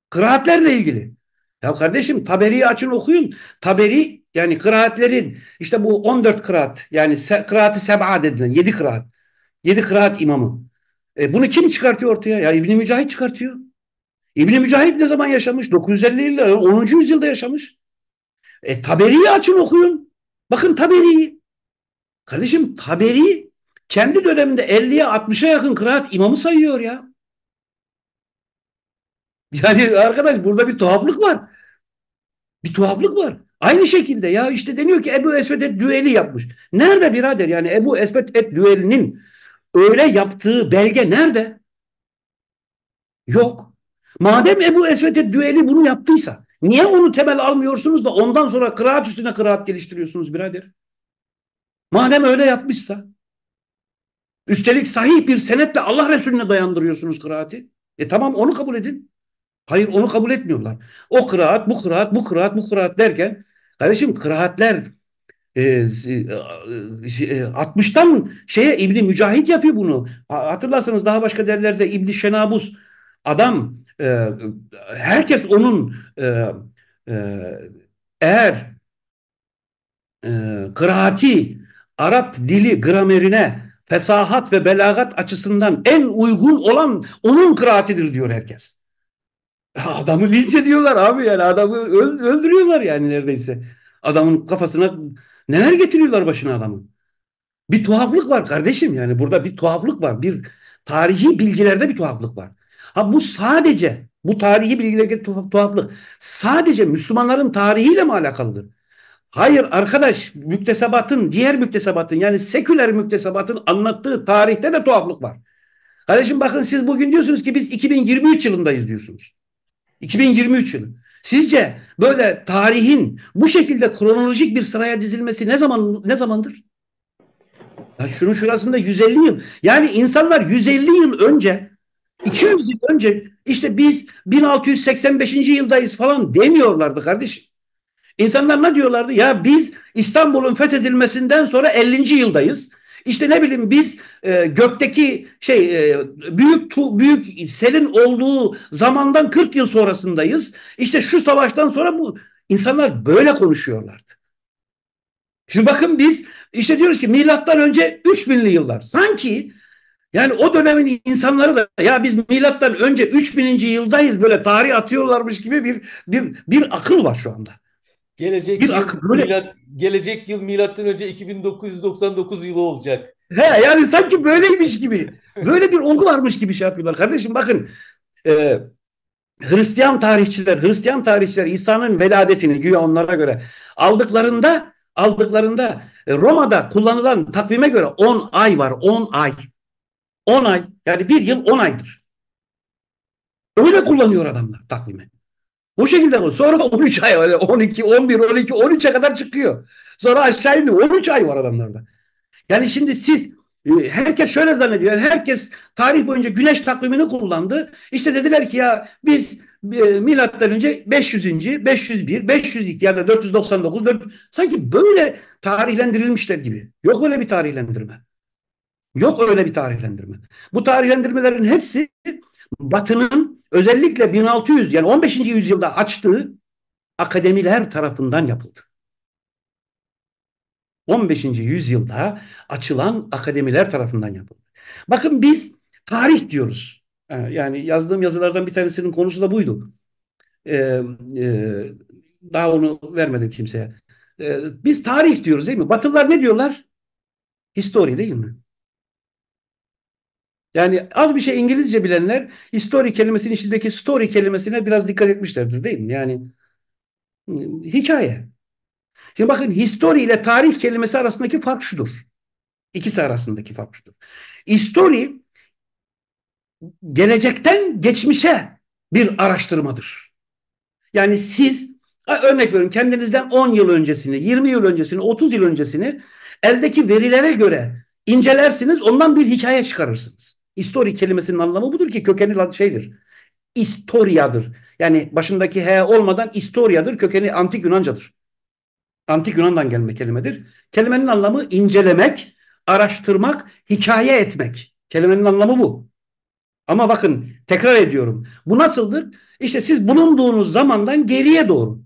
B: Kıraatlerle ilgili. Ya kardeşim Taberi'yi açın okuyun. Taberi yani kıraatlerin işte bu 14 kıraat yani se, kıraati seb'a dedilen 7 kıraat. 7 kıraat imamı. E, bunu kim çıkartıyor ortaya? Ya İbn Mücahit çıkartıyor. İbn Mücahit ne zaman yaşamış? 950 yıllarda 10. yüzyılda yaşamış. E Taberi'yi açın okuyun. Bakın Taberi'yi. Kardeşim Taberi kendi döneminde 50'ye 60'a yakın kıraat imamı sayıyor ya. Yani arkadaş burada bir tuhaflık var. Bir tuhaflık var. Aynı şekilde ya işte deniyor ki Ebu Esved et düeli yapmış. Nerede birader yani Ebu Esved et düelinin öyle yaptığı belge nerede? Yok. Madem Ebu Esved et düeli bunu yaptıysa niye onu temel almıyorsunuz da ondan sonra kıraat üstüne kıraat geliştiriyorsunuz birader? Madem öyle yapmışsa üstelik sahih bir senetle Allah Resulüne dayandırıyorsunuz kıraati. E tamam onu kabul edin. Hayır onu kabul etmiyorlar. O kıraat, bu kıraat, bu kıraat, bu kıraat derken Kardeşim kıraatler e, 60'tan e, e, şey, e, şeye İbni Mücahit yapıyor bunu. Hatırlarsanız daha başka derlerde İbni Şenabus adam e, herkes onun e, eğer e, kıraati Arap dili gramerine fesahat ve belagat açısından en uygun olan onun kıraatidir diyor herkes. Adamı linç ediyorlar abi yani adamı öldürüyorlar yani neredeyse. Adamın kafasına neler getiriyorlar başına adamın. Bir tuhaflık var kardeşim yani burada bir tuhaflık var. Bir tarihi bilgilerde bir tuhaflık var. Ha bu sadece bu tarihi bilgilerde tuhaflık sadece Müslümanların tarihiyle mi alakalıdır? Hayır arkadaş müktesebatın diğer müktesebatın yani seküler müktesebatın anlattığı tarihte de tuhaflık var. Kardeşim bakın siz bugün diyorsunuz ki biz 2023 yılındayız diyorsunuz. 2023 yılı. Sizce böyle tarihin bu şekilde kronolojik bir sıraya dizilmesi ne zaman ne zamandır? Ya şunun şurasında 150 yıl. Yani insanlar 150 yıl önce 200 yıl önce işte biz 1685. yıldayız falan demiyorlardı kardeşim. İnsanlar ne diyorlardı? Ya biz İstanbul'un fethedilmesinden sonra 50. yıldayız. İşte ne bileyim biz e, gökteki şey e, büyük tu, büyük selin olduğu zamandan 40 yıl sonrasındayız. İşte şu savaştan sonra bu insanlar böyle konuşuyorlardı. Şimdi bakın biz işte diyoruz ki milattan önce 3000'li yıllar. Sanki yani o dönemin insanları da ya biz milattan önce 3000. yıldayız böyle tarih atıyorlarmış gibi bir bir bir akıl var şu anda. Gelecek bir yıl, böyle... milat,
A: gelecek yıl milattan önce 2999 yılı olacak. He yani
B: sanki böyleymiş gibi. Böyle bir olgu varmış gibi şey yapıyorlar. Kardeşim bakın e, Hristiyan tarihçiler, Hristiyan tarihçiler İsa'nın veladetini güya onlara göre aldıklarında aldıklarında e, Roma'da kullanılan takvime göre 10 ay var. 10 ay. 10 ay. Yani bir yıl 10 aydır. Öyle kullanıyor adamlar takvimi. Bu şekilde sonra 13 ay öyle 12, 11, 12, 13'e kadar çıkıyor. Sonra aşağı indi. 13 ay var adamlarda. Yani şimdi siz e, herkes şöyle zannediyor. Herkes tarih boyunca güneş takvimini kullandı. İşte dediler ki ya biz e, milattan önce 500. 501, 502 ya da 499 4, sanki böyle tarihlendirilmişler gibi. Yok öyle bir tarihlendirme. Yok öyle bir tarihlendirme. Bu tarihlendirmelerin hepsi Batı'nın özellikle 1600 yani 15. yüzyılda açtığı akademiler tarafından yapıldı. 15. yüzyılda açılan akademiler tarafından yapıldı. Bakın biz tarih diyoruz. Ee, yani yazdığım yazılardan bir tanesinin konusu da buydu. Ee, e, daha onu vermedim kimseye. Ee, biz tarih diyoruz değil mi? Batılılar ne diyorlar? Histori değil mi? Yani az bir şey İngilizce bilenler history kelimesinin içindeki story kelimesine biraz dikkat etmişlerdir değil mi? Yani ıı, hikaye. Şimdi bakın history ile tarih kelimesi arasındaki fark şudur. İkisi arasındaki fark şudur. History gelecekten geçmişe bir araştırmadır. Yani siz örnek veriyorum kendinizden 10 yıl öncesini, 20 yıl öncesini, 30 yıl öncesini eldeki verilere göre incelersiniz, ondan bir hikaye çıkarırsınız. Histori kelimesinin anlamı budur ki kökeni şeydir. İstoriyadır. Yani başındaki H olmadan istoriyadır. Kökeni antik Yunancadır. Antik Yunan'dan gelme kelimedir. Kelimenin anlamı incelemek, araştırmak, hikaye etmek. Kelimenin anlamı bu. Ama bakın tekrar ediyorum. Bu nasıldır? İşte siz bulunduğunuz zamandan geriye doğru.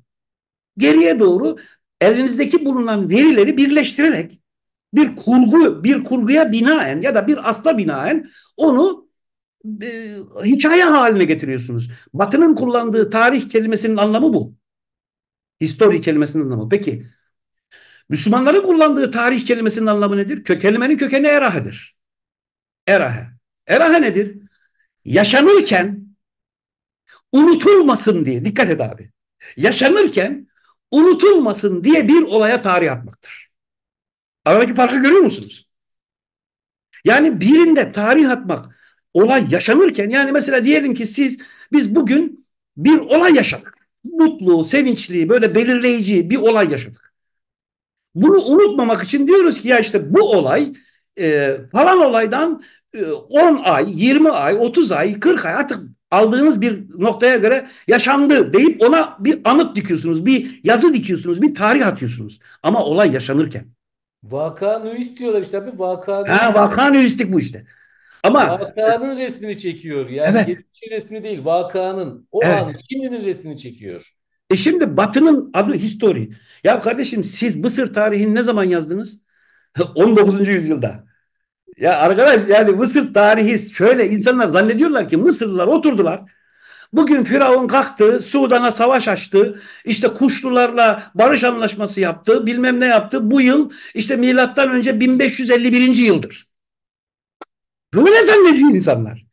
B: Geriye doğru elinizdeki bulunan verileri birleştirerek bir kurgu, bir kurguya binaen ya da bir asla binaen onu e, hikaye haline getiriyorsunuz. Batı'nın kullandığı tarih kelimesinin anlamı bu. Histori kelimesinin anlamı. Peki Müslümanların kullandığı tarih kelimesinin anlamı nedir? Kö kelimenin kökeni erahedir. Erahe. Erahe nedir? Yaşanırken unutulmasın diye. Dikkat et abi. Yaşanırken unutulmasın diye bir olaya tarih atmaktır. Aradaki farkı görüyor musunuz? Yani birinde tarih atmak olay yaşanırken yani mesela diyelim ki siz biz bugün bir olay yaşadık. Mutlu, sevinçli, böyle belirleyici bir olay yaşadık. Bunu unutmamak için diyoruz ki ya işte bu olay e, falan olaydan e, 10 ay, 20 ay, 30 ay, 40 ay artık aldığınız bir noktaya göre yaşandı deyip ona bir anıt dikiyorsunuz, bir yazı dikiyorsunuz, bir tarih atıyorsunuz. Ama olay yaşanırken.
A: Vaka nüist diyorlar işte abi. Vaka Ha,
B: nüist. vaka bu işte.
A: Ama Vakanın resmini çekiyor. Yani Evet. geçmişin resmi değil. Vakanın. O Evet. an şimdinin
B: resmini çekiyor. e şimdi Batı'nın adı history. Ya kardeşim siz Mısır tarihini ne zaman yazdınız? 19. yüzyılda. Ya arkadaş yani Mısır tarihi şöyle insanlar zannediyorlar ki Mısırlılar oturdular. Bugün Firavun kalktı, Sudan'a savaş açtı, işte Kuşlularla barış anlaşması yaptı, bilmem ne yaptı. Bu yıl işte milattan önce 1551. yıldır. Böyle zannediyor insanlar.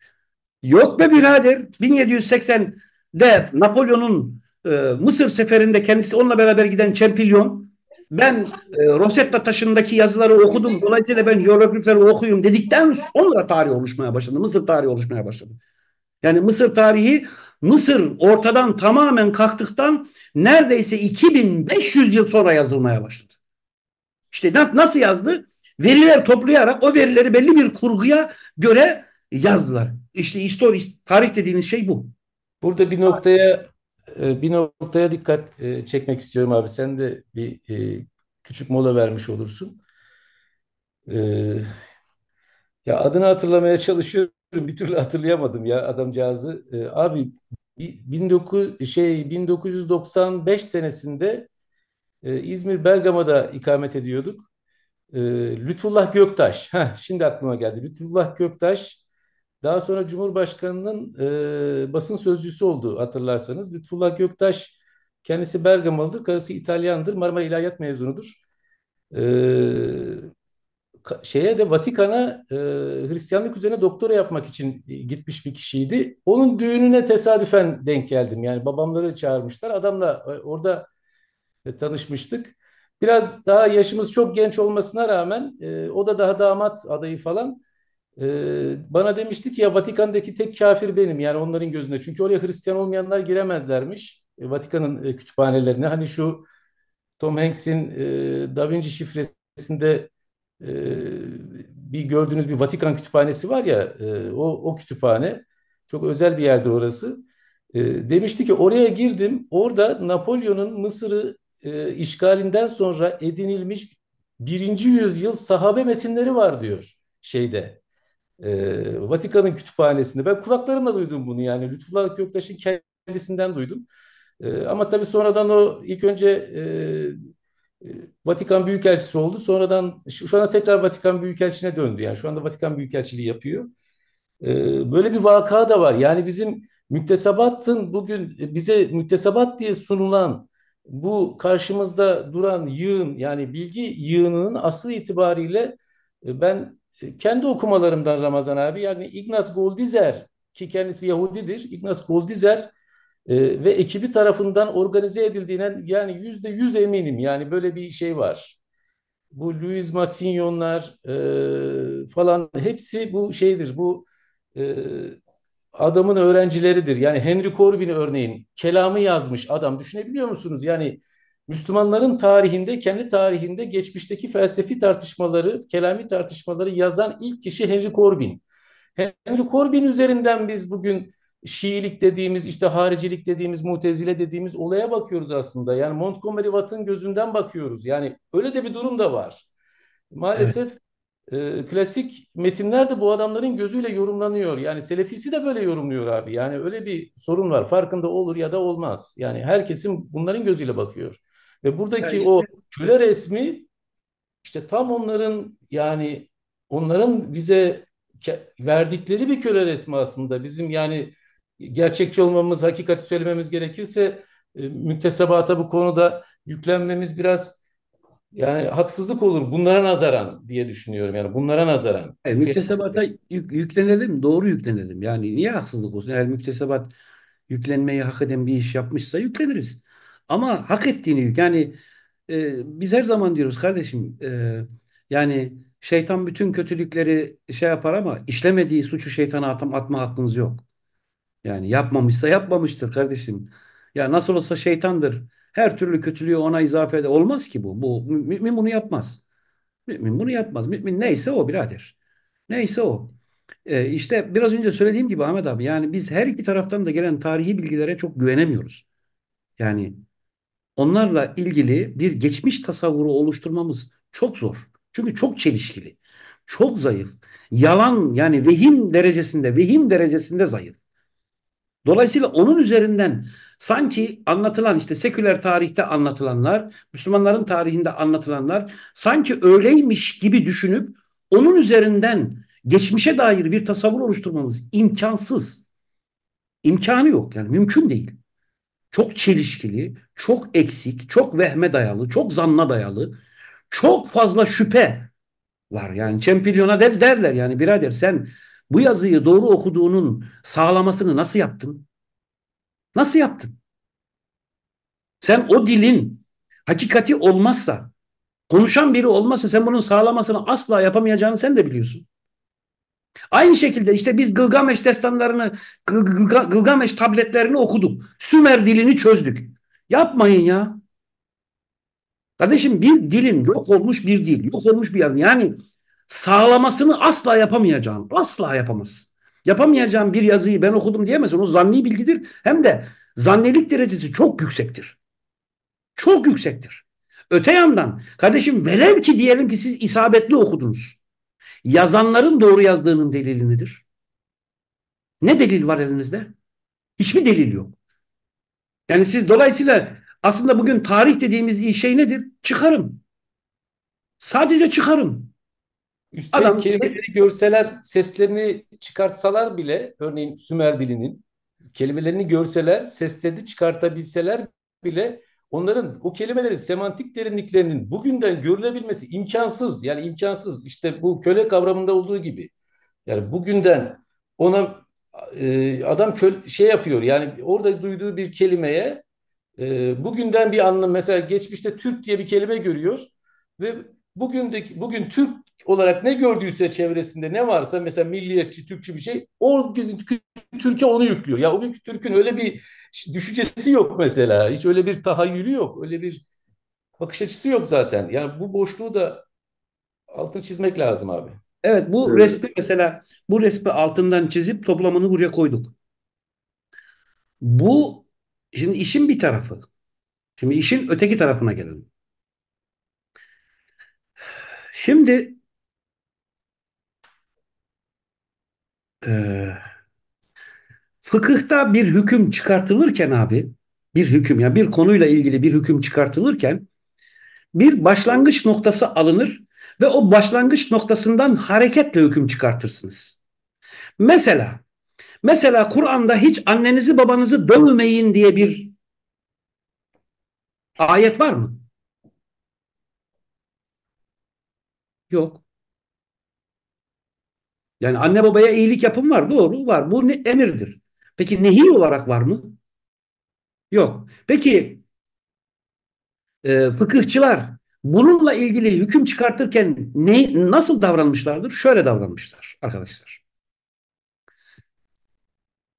B: Yok be birader 1780'de Napolyon'un e, Mısır seferinde kendisi onunla beraber giden Çempilyon ben e, Rosetta taşındaki yazıları okudum. Dolayısıyla ben hieroglifleri okuyum dedikten sonra tarih oluşmaya başladı. Mısır tarihi oluşmaya başladı. Yani Mısır tarihi Mısır ortadan tamamen kalktıktan neredeyse 2500 yıl sonra yazılmaya başladı. İşte nasıl yazdı? Veriler toplayarak o verileri belli bir kurguya göre yazdılar. İşte histori, tarih dediğiniz şey bu. Burada bir noktaya
A: e, bir noktaya dikkat e, çekmek istiyorum abi. Sen de bir e, küçük mola vermiş olursun. Ya adını hatırlamaya çalışıyorum bir türlü hatırlayamadım ya adamcağızı. E, abi 19 şey 1995 senesinde e, İzmir Bergama'da ikamet ediyorduk. E, Lütfullah Göktaş. Heh, şimdi aklıma geldi. Lütfullah Göktaş daha sonra Cumhurbaşkanı'nın e, basın sözcüsü oldu hatırlarsanız. Lütfullah Göktaş kendisi Bergamalıdır, karısı İtalyandır, Marmara İlahiyat mezunudur. E, şeye de Vatikan'a e, Hristiyanlık üzerine doktora yapmak için e, gitmiş bir kişiydi. Onun düğününe tesadüfen denk geldim. Yani babamları çağırmışlar. Adamla e, orada e, tanışmıştık. Biraz daha yaşımız çok genç olmasına rağmen e, o da daha damat adayı falan e, bana demişti ki ya Vatikan'daki tek kafir benim yani onların gözünde. Çünkü oraya Hristiyan olmayanlar giremezlermiş e, Vatikan'ın e, kütüphanelerine. Hani şu Tom Hanks'in e, Da Vinci şifresinde e, bir gördüğünüz bir Vatikan kütüphanesi var ya e, o, o kütüphane çok özel bir yerdir orası. E, demişti ki oraya girdim orada Napolyon'un Mısır'ı e, işgalinden sonra edinilmiş birinci yüzyıl sahabe metinleri var diyor şeyde. E, Vatikan'ın kütüphanesinde. Ben kulaklarımla duydum bunu yani. Lütfullah Göktaş'ın kendisinden duydum. E, ama tabii sonradan o ilk önce e, ee, Vatikan Büyükelçisi oldu. Sonradan şu anda tekrar Vatikan Büyükelçiliğine döndü. Yani şu anda Vatikan Büyükelçiliği yapıyor. Ee, böyle bir vaka da var. Yani bizim müktesebatın bugün e, bize müktesebat diye sunulan bu karşımızda duran yığın yani bilgi yığınının asıl itibariyle e, ben e, kendi okumalarımdan Ramazan abi yani Ignaz Goldizer ki kendisi Yahudidir. Ignaz Goldizer e, ve ekibi tarafından organize edildiğine yani yüzde yüz eminim. Yani böyle bir şey var. Bu Luis Massignon'lar e, falan hepsi bu şeydir. Bu e, adamın öğrencileridir. Yani Henry Corbin'i örneğin kelamı yazmış adam. Düşünebiliyor musunuz? Yani Müslümanların tarihinde, kendi tarihinde geçmişteki felsefi tartışmaları, kelami tartışmaları yazan ilk kişi Henry Corbin. Henry Corbin üzerinden biz bugün Şiilik dediğimiz, işte haricilik dediğimiz, mutezile dediğimiz olaya bakıyoruz aslında. Yani Montgomery Watt'ın gözünden bakıyoruz. Yani öyle de bir durum da var. Maalesef evet. e, klasik metinler de bu adamların gözüyle yorumlanıyor. Yani Selefisi de böyle yorumluyor abi. Yani öyle bir sorun var. Farkında olur ya da olmaz. Yani herkesin bunların gözüyle bakıyor. Ve buradaki yani, o köle resmi işte tam onların yani onların bize verdikleri bir köle resmi aslında. Bizim yani gerçekçi olmamız, hakikati söylememiz gerekirse e, müktesebata bu konuda yüklenmemiz biraz yani haksızlık olur bunlara nazaran diye düşünüyorum yani bunlara nazaran.
B: E, müktesebata yük, yüklenelim, doğru yüklenelim. Yani niye haksızlık olsun? Eğer müktesebat yüklenmeyi hak eden bir iş yapmışsa yükleniriz. Ama hak ettiğini Yani e, biz her zaman diyoruz kardeşim e, yani şeytan bütün kötülükleri şey yapar ama işlemediği suçu şeytana atma, atma hakkınız yok. Yani yapmamışsa yapmamıştır kardeşim. Ya nasıl olsa şeytandır. Her türlü kötülüğü ona izafe eder. Olmaz ki bu. Bu mümin bunu yapmaz. Mümin bunu yapmaz. Mümin neyse o birader. Neyse o. Ee, işte biraz önce söylediğim gibi Ahmet abi yani biz her iki taraftan da gelen tarihi bilgilere çok güvenemiyoruz. Yani onlarla ilgili bir geçmiş tasavvuru oluşturmamız çok zor. Çünkü çok çelişkili. Çok zayıf. Yalan yani vehim derecesinde, vehim derecesinde zayıf. Dolayısıyla onun üzerinden sanki anlatılan işte seküler tarihte anlatılanlar, Müslümanların tarihinde anlatılanlar sanki öyleymiş gibi düşünüp onun üzerinden geçmişe dair bir tasavvur oluşturmamız imkansız. İmkanı yok yani mümkün değil. Çok çelişkili, çok eksik, çok vehme dayalı, çok zanna dayalı, çok fazla şüphe var. Yani çempilyona der, derler yani birader sen bu yazıyı doğru okuduğunun sağlamasını nasıl yaptın? Nasıl yaptın? Sen o dilin hakikati olmazsa, konuşan biri olmazsa sen bunun sağlamasını asla yapamayacağını sen de biliyorsun. Aynı şekilde işte biz Gılgameş destanlarını, Gılgameş tabletlerini okuduk. Sümer dilini çözdük. Yapmayın ya. Kardeşim bir dilin yok olmuş bir dil, yok olmuş bir yazı. Yani sağlamasını asla yapamayacağın, asla yapamaz. Yapamayacağın bir yazıyı ben okudum diyemezsin. O zanni bilgidir. Hem de zannelik derecesi çok yüksektir. Çok yüksektir. Öte yandan kardeşim velev ki diyelim ki siz isabetli okudunuz. Yazanların doğru yazdığının delili nedir? Ne delil var elinizde? Hiçbir delil yok. Yani siz dolayısıyla aslında bugün tarih dediğimiz şey nedir? Çıkarım. Sadece çıkarım. Üstelik Adam, kelimeleri
A: görseler, seslerini çıkartsalar bile, örneğin Sümer dilinin kelimelerini görseler, seslerini çıkartabilseler bile onların o kelimelerin semantik derinliklerinin bugünden görülebilmesi imkansız. Yani imkansız. işte bu köle kavramında olduğu gibi. Yani bugünden ona e, adam köl, şey yapıyor. Yani orada duyduğu bir kelimeye e, bugünden bir anlam mesela geçmişte Türk diye bir kelime görüyor ve bugündeki bugün Türk olarak ne gördüyse çevresinde ne varsa mesela milliyetçi, Türkçü bir şey o günkü Türkiye onu yüklüyor. Ya o gün Türk'ün öyle bir düşüncesi yok mesela. Hiç öyle bir tahayyülü yok. Öyle bir bakış açısı yok zaten. Yani bu boşluğu
B: da altını çizmek lazım abi. Evet bu evet. resmi mesela bu resmi altından çizip toplamını buraya koyduk. Bu şimdi işin bir tarafı. Şimdi işin öteki tarafına gelelim. Şimdi e, fıkıhta bir hüküm çıkartılırken abi bir hüküm ya yani bir konuyla ilgili bir hüküm çıkartılırken bir başlangıç noktası alınır ve o başlangıç noktasından hareketle hüküm çıkartırsınız. Mesela mesela Kur'an'da hiç annenizi babanızı dövmeyin diye bir ayet var mı? Yok. Yani anne babaya iyilik yapın var. Doğru var. Bu ne, emirdir. Peki nehi olarak var mı? Yok. Peki e, fıkıhçılar bununla ilgili hüküm çıkartırken ne, nasıl davranmışlardır? Şöyle davranmışlar arkadaşlar.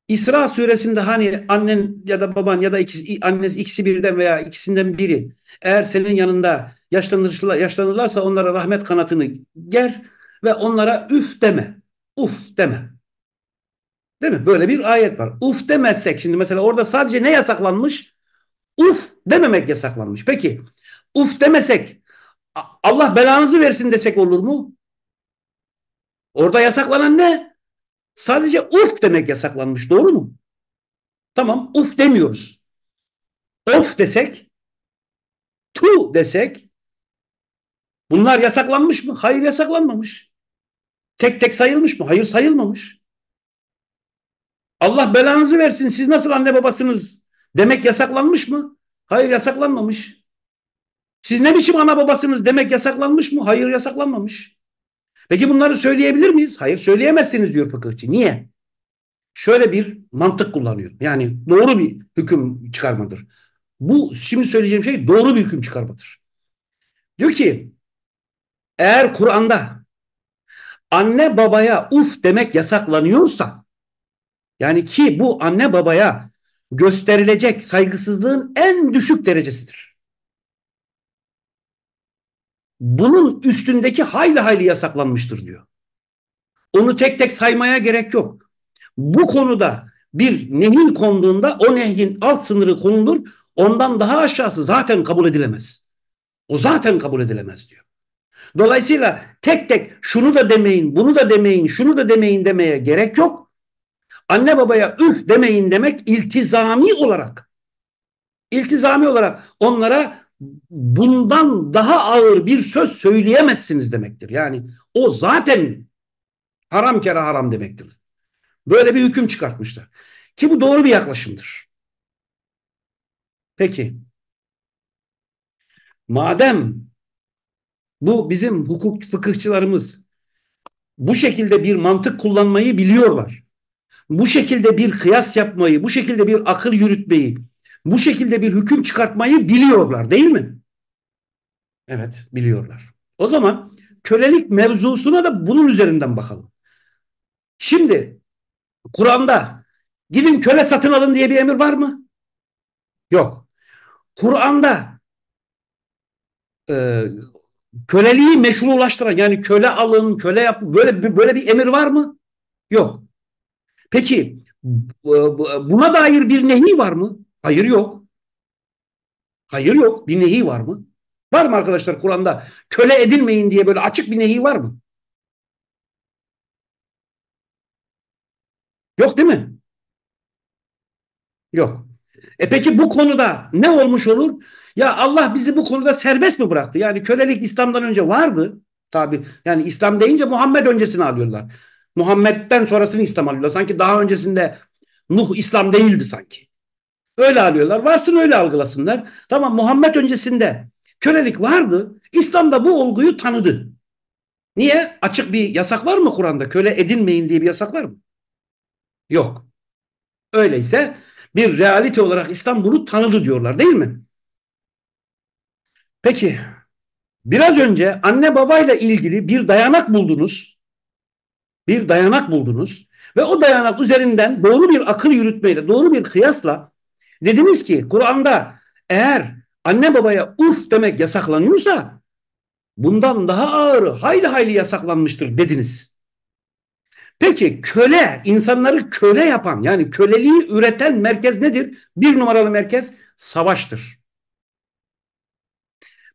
B: İsra suresinde hani annen ya da baban ya da ikisi, anneniz ikisi birden veya ikisinden biri eğer senin yanında Yaşlanırlar, yaşlanırlarsa onlara rahmet kanatını ger ve onlara üf deme. Uf deme. Değil mi? Böyle bir ayet var. Uf demezsek şimdi mesela orada sadece ne yasaklanmış? Uf dememek yasaklanmış. Peki uf demesek Allah belanızı versin desek olur mu? Orada yasaklanan ne? Sadece uf demek yasaklanmış. Doğru mu? Tamam uf demiyoruz. Of desek, tu desek, Bunlar yasaklanmış mı? Hayır yasaklanmamış. Tek tek sayılmış mı? Hayır sayılmamış. Allah belanızı versin siz nasıl anne babasınız demek yasaklanmış mı? Hayır yasaklanmamış. Siz ne biçim ana babasınız demek yasaklanmış mı? Hayır yasaklanmamış. Peki bunları söyleyebilir miyiz? Hayır söyleyemezsiniz diyor fıkıhçı. Niye? Şöyle bir mantık kullanıyor. Yani doğru bir hüküm çıkarmadır. Bu şimdi söyleyeceğim şey doğru bir hüküm çıkarmadır. Diyor ki eğer Kur'an'da anne babaya uf demek yasaklanıyorsa yani ki bu anne babaya gösterilecek saygısızlığın en düşük derecesidir. Bunun üstündeki hayli hayli yasaklanmıştır diyor. Onu tek tek saymaya gerek yok. Bu konuda bir nehin konduğunda o nehyin alt sınırı konulur. Ondan daha aşağısı zaten kabul edilemez. O zaten kabul edilemez diyor. Dolayısıyla tek tek şunu da demeyin, bunu da demeyin, şunu da demeyin demeye gerek yok. Anne babaya üf demeyin demek iltizami olarak. İltizami olarak onlara bundan daha ağır bir söz söyleyemezsiniz demektir. Yani o zaten haram kere haram demektir. Böyle bir hüküm çıkartmışlar. Ki bu doğru bir yaklaşımdır. Peki. Madem bu bizim hukuk fıkıhçılarımız bu şekilde bir mantık kullanmayı biliyorlar. Bu şekilde bir kıyas yapmayı, bu şekilde bir akıl yürütmeyi, bu şekilde bir hüküm çıkartmayı biliyorlar değil mi? Evet biliyorlar. O zaman kölelik mevzusuna da bunun üzerinden bakalım. Şimdi Kur'an'da gidin köle satın alın diye bir emir var mı? Yok. Kur'an'da e, köleliği meşrulaştıran yani köle alın, köle yap böyle böyle bir emir var mı? Yok. Peki buna dair bir nehi var mı? Hayır yok. Hayır yok. Bir nehi var mı? Var mı arkadaşlar Kur'an'da köle edilmeyin diye böyle açık bir nehi var mı? Yok değil mi? Yok. E peki bu konuda ne olmuş olur? Ya Allah bizi bu konuda serbest mi bıraktı? Yani kölelik İslam'dan önce var mı? Tabi yani İslam deyince Muhammed öncesini alıyorlar. Muhammed'den sonrasını İslam alıyorlar. Sanki daha öncesinde Nuh İslam değildi sanki. Öyle alıyorlar. Varsın öyle algılasınlar. Tamam Muhammed öncesinde kölelik vardı. İslam da bu olguyu tanıdı. Niye? Açık bir yasak var mı Kur'an'da? Köle edinmeyin diye bir yasak var mı? Yok. Öyleyse bir realite olarak İslam bunu tanıdı diyorlar değil mi? Peki biraz önce anne babayla ilgili bir dayanak buldunuz. Bir dayanak buldunuz ve o dayanak üzerinden doğru bir akıl yürütmeyle, doğru bir kıyasla dediniz ki Kur'an'da eğer anne babaya uf demek yasaklanıyorsa bundan daha ağırı hayli hayli yasaklanmıştır dediniz. Peki köle, insanları köle yapan yani köleliği üreten merkez nedir? Bir numaralı merkez savaştır.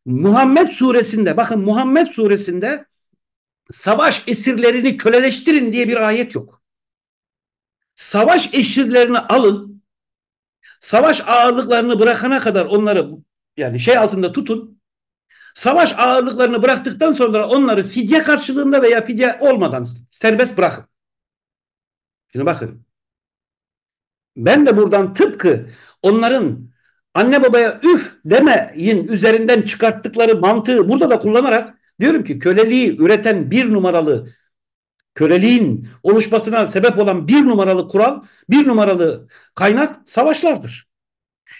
B: Muhammed suresinde bakın Muhammed suresinde savaş esirlerini köleleştirin diye bir ayet yok. Savaş esirlerini alın. Savaş ağırlıklarını bırakana kadar onları yani şey altında tutun. Savaş ağırlıklarını bıraktıktan sonra onları fidye karşılığında veya fidye olmadan serbest bırakın. Şimdi bakın. Ben de buradan tıpkı onların anne babaya üf demeyin üzerinden çıkarttıkları mantığı burada da kullanarak diyorum ki köleliği üreten bir numaralı köleliğin oluşmasına sebep olan bir numaralı kural, bir numaralı kaynak savaşlardır.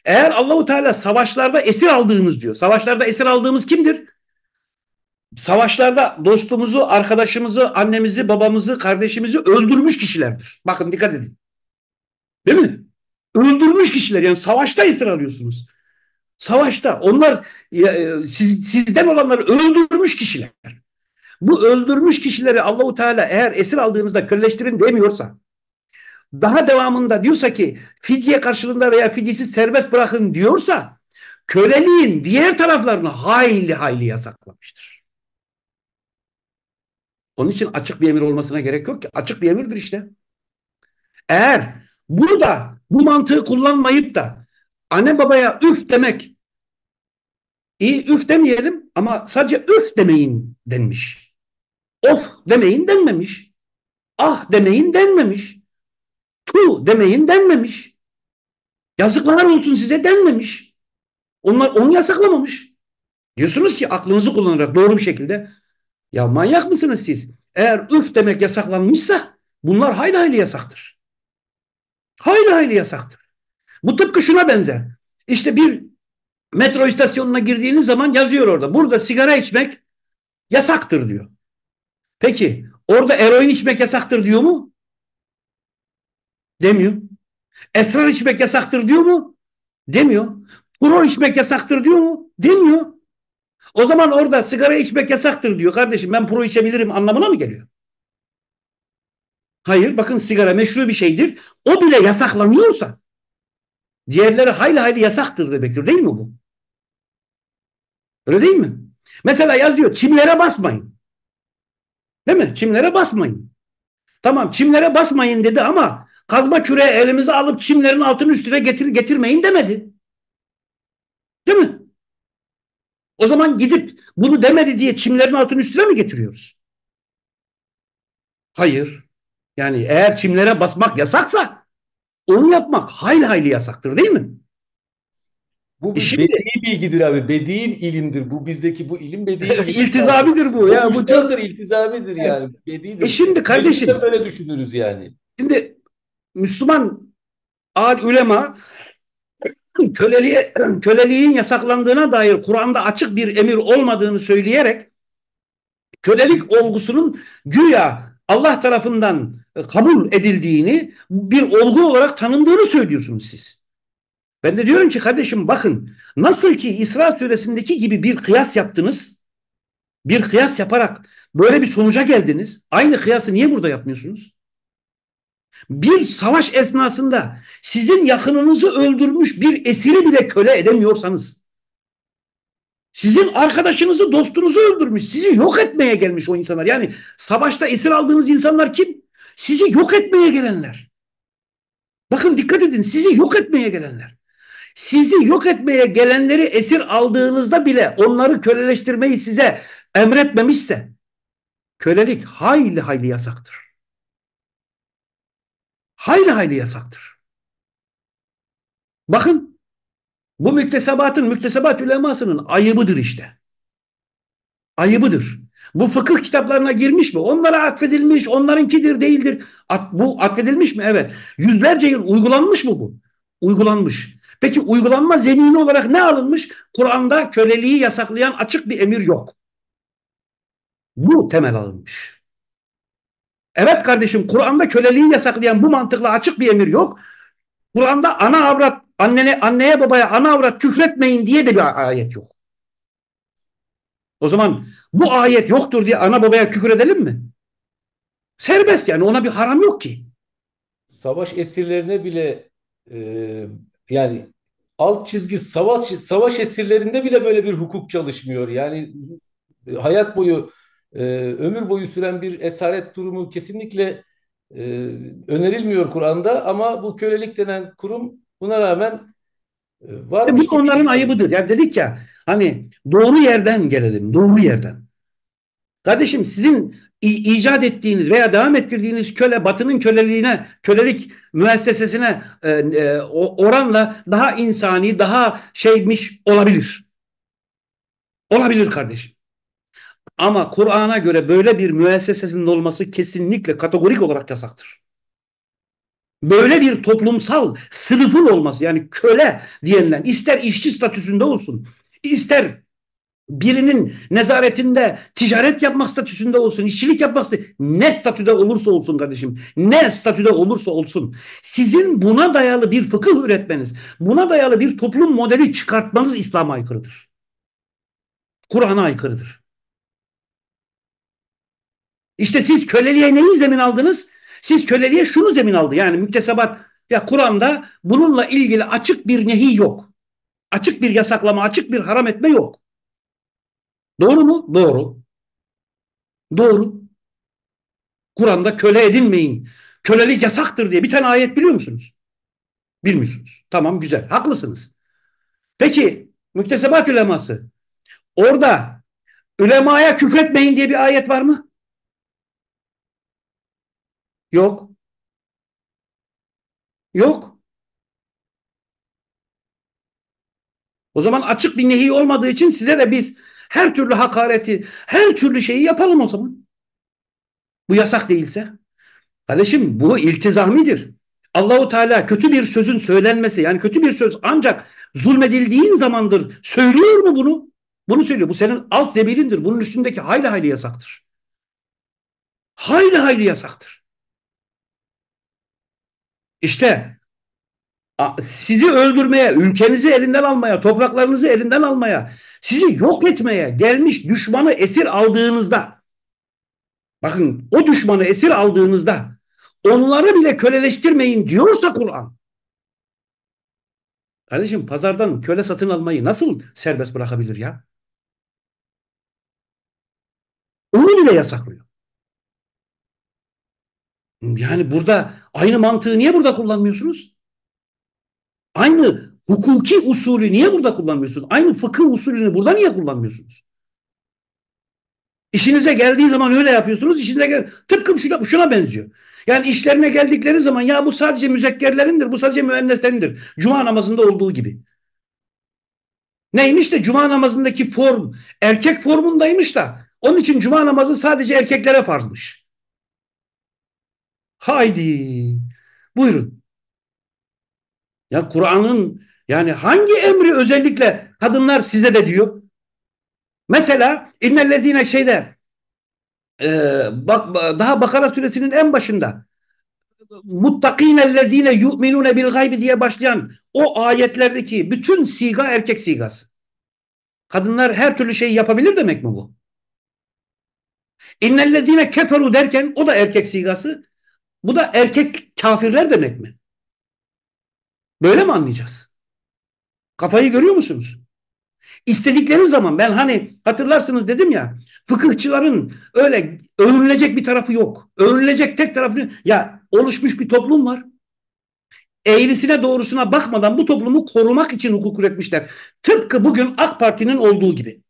B: Eğer Allahu Teala savaşlarda esir aldığımız diyor. Savaşlarda esir aldığımız kimdir? Savaşlarda dostumuzu, arkadaşımızı, annemizi, babamızı, kardeşimizi öldürmüş kişilerdir. Bakın dikkat edin. Değil mi? Öldürmüş kişiler yani savaşta esir alıyorsunuz. Savaşta onlar e, siz, sizden olanlar öldürmüş kişiler. Bu öldürmüş kişileri Allahu Teala eğer esir aldığınızda kölleştirin demiyorsa daha devamında diyorsa ki fidye karşılığında veya fidyesi serbest bırakın diyorsa köleliğin diğer taraflarını hayli hayli yasaklamıştır. Onun için açık bir emir olmasına gerek yok ki. Açık bir emirdir işte. Eğer bunu da bu mantığı kullanmayıp da anne babaya üf demek iyi üf demeyelim ama sadece üf demeyin denmiş. Of demeyin denmemiş. Ah demeyin denmemiş. Tu demeyin denmemiş. Yazıklar olsun size denmemiş. Onlar onu yasaklamamış. Diyorsunuz ki aklınızı kullanarak doğru bir şekilde ya manyak mısınız siz? Eğer üf demek yasaklanmışsa bunlar hayli hayli yasaktır. Hayli hayli yasaktır. Bu tıpkı şuna benzer. İşte bir metro istasyonuna girdiğiniz zaman yazıyor orada. Burada sigara içmek yasaktır diyor. Peki orada eroin içmek yasaktır diyor mu? Demiyor. Esrar içmek yasaktır diyor mu? Demiyor. Kurol içmek yasaktır diyor mu? Demiyor. O zaman orada sigara içmek yasaktır diyor. Kardeşim ben pro içebilirim anlamına mı geliyor? Hayır bakın sigara meşru bir şeydir. O bile yasaklanıyorsa diğerleri hayli hayli yasaktır demektir değil mi bu? Öyle değil mi? Mesela yazıyor çimlere basmayın. Değil mi? Çimlere basmayın. Tamam çimlere basmayın dedi ama kazma küreği elimize alıp çimlerin altını üstüne getir, getirmeyin demedi. Değil mi? O zaman gidip bunu demedi diye çimlerin altını üstüne mi getiriyoruz? Hayır. Yani eğer çimlere basmak yasaksa onu yapmak hayli hayli yasaktır değil mi? Bu e bir Şimdi, bedi bilgidir abi. Bedi ilimdir. Bu bizdeki bu ilim bedi ilimdir. bu. Ya, bu vicdandır, iltizabidir yani. Bedidir. E şimdi kardeşim. Biz de böyle düşünürüz yani. Şimdi Müslüman ağır ülema köleliğe, köleliğin yasaklandığına dair Kur'an'da açık bir emir olmadığını söyleyerek kölelik olgusunun güya Allah tarafından e, kabul edildiğini bir olgu olarak tanındığını söylüyorsunuz siz. Ben de diyorum ki kardeşim bakın nasıl ki İsra suresindeki gibi bir kıyas yaptınız. Bir kıyas yaparak böyle bir sonuca geldiniz. Aynı kıyası niye burada yapmıyorsunuz? Bir savaş esnasında sizin yakınınızı öldürmüş bir esiri bile köle edemiyorsanız, sizin arkadaşınızı, dostunuzu öldürmüş, sizi yok etmeye gelmiş o insanlar. Yani savaşta esir aldığınız insanlar kim? Sizi yok etmeye gelenler. Bakın dikkat edin sizi yok etmeye gelenler. Sizi yok etmeye gelenleri esir aldığınızda bile onları köleleştirmeyi size emretmemişse kölelik hayli hayli yasaktır. Hayli hayli yasaktır. Bakın bu müktesebatın, müktesebat ulemasının ayıbıdır işte. Ayıbıdır. Bu fıkıh kitaplarına girmiş mi? Onlara atfedilmiş, onlarınkidir değildir. At, bu atfedilmiş mi? Evet. Yüzlerce yıl uygulanmış mı bu? Uygulanmış. Peki uygulanma zemini olarak ne alınmış? Kur'an'da köleliği yasaklayan açık bir emir yok. Bu temel alınmış. Evet kardeşim Kur'an'da köleliği yasaklayan bu mantıkla açık bir emir yok. Kur'an'da ana avrat annene anneye babaya ana avrat küfretmeyin diye de bir ayet yok. O zaman bu ayet yoktur diye ana babaya küfür edelim mi? Serbest yani ona bir haram yok ki.
A: Savaş esirlerine bile e, yani alt çizgi savaş savaş esirlerinde bile böyle bir hukuk çalışmıyor. Yani hayat boyu e, ömür boyu süren bir esaret durumu kesinlikle e,
B: önerilmiyor Kur'an'da ama bu kölelik denen kurum buna rağmen e, var. E bu onların ayıbıdır. Yani dedik ya Hani doğru yerden gelelim, doğru yerden. Kardeşim sizin icat ettiğiniz veya devam ettirdiğiniz köle batının köleliğine, kölelik müessesesine e, e, oranla daha insani, daha şeymiş olabilir. Olabilir kardeşim. Ama Kur'an'a göre böyle bir müessesesinin olması kesinlikle kategorik olarak yasaktır. Böyle bir toplumsal sınıfın olması yani köle diyenler, ister işçi statüsünde olsun, İster birinin nezaretinde ticaret yapmak statüsünde olsun, işçilik yapmak statüsünde ne statüde olursa olsun kardeşim, ne statüde olursa olsun sizin buna dayalı bir fıkıh üretmeniz, buna dayalı bir toplum modeli çıkartmanız İslam'a aykırıdır. Kur'an'a aykırıdır. İşte siz köleliğe neyi zemin aldınız? Siz köleliğe şunu zemin aldı. Yani müktesebat ya Kur'an'da bununla ilgili açık bir nehi yok. Açık bir yasaklama, açık bir haram etme yok. Doğru mu? Doğru. Doğru. Kur'an'da köle edinmeyin. Kölelik yasaktır diye bir tane ayet biliyor musunuz? Bilmiyorsunuz. Tamam güzel. Haklısınız. Peki müktesebat üleması. Orada ülemaya küfretmeyin diye bir ayet var mı? Yok. Yok. O zaman açık bir nehi olmadığı için size de biz her türlü hakareti, her türlü şeyi yapalım o zaman. Bu yasak değilse. Kardeşim bu iltizamidir. Allahu Teala kötü bir sözün söylenmesi yani kötü bir söz ancak zulmedildiğin zamandır söylüyor mu bunu? Bunu söylüyor. Bu senin alt zebirindir. Bunun üstündeki hayli hayli yasaktır. Hayli hayli yasaktır. İşte sizi öldürmeye, ülkenizi elinden almaya, topraklarınızı elinden almaya, sizi yok etmeye gelmiş düşmanı esir aldığınızda, bakın o düşmanı esir aldığınızda onları bile köleleştirmeyin diyorsa Kur'an, Kardeşim pazardan köle satın almayı nasıl serbest bırakabilir ya? Onu bile yasaklıyor. Yani burada aynı mantığı niye burada kullanmıyorsunuz? Aynı hukuki usulü niye burada kullanmıyorsunuz? Aynı fıkıh usulünü burada niye kullanmıyorsunuz? İşinize geldiği zaman öyle yapıyorsunuz. İşinize gel tıpkı şuna, şuna benziyor. Yani işlerine geldikleri zaman ya bu sadece müzekkerlerindir, bu sadece müenneslerindir. Cuma namazında olduğu gibi. Neymiş de cuma namazındaki form erkek formundaymış da onun için cuma namazı sadece erkeklere farzmış. Haydi. Buyurun. Ya Kur'an'ın yani hangi emri özellikle kadınlar size de diyor. Mesela innellezine şeyde e, bak, daha Bakara suresinin en başında muttakînellezine yu'minûne bil gaybi diye başlayan o ayetlerdeki bütün siga erkek sigası. Kadınlar her türlü şeyi yapabilir demek mi bu? İnnellezine keferu derken o da erkek sigası. Bu da erkek kafirler demek mi? Böyle mi anlayacağız? Kafayı görüyor musunuz? İstedikleri zaman ben hani hatırlarsınız dedim ya fıkıhçıların öyle övünülecek bir tarafı yok. Övünülecek tek tarafı ya oluşmuş bir toplum var. Eğrisine doğrusuna bakmadan bu toplumu korumak için hukuk üretmişler. Tıpkı bugün AK Parti'nin olduğu gibi.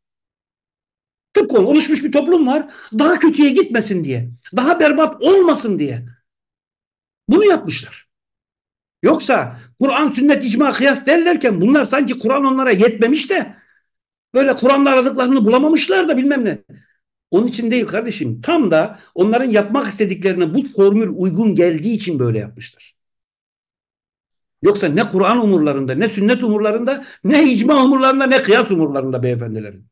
B: Tıpkı oluşmuş bir toplum var. Daha kötüye gitmesin diye. Daha berbat olmasın diye. Bunu yapmışlar. Yoksa Kur'an, sünnet, icma, kıyas derlerken bunlar sanki Kur'an onlara yetmemiş de böyle Kur'an'la aradıklarını bulamamışlar da bilmem ne. Onun için değil kardeşim. Tam da onların yapmak istediklerine bu formül uygun geldiği için böyle yapmışlar. Yoksa ne Kur'an umurlarında, ne sünnet umurlarında, ne icma umurlarında, ne kıyas umurlarında beyefendilerin.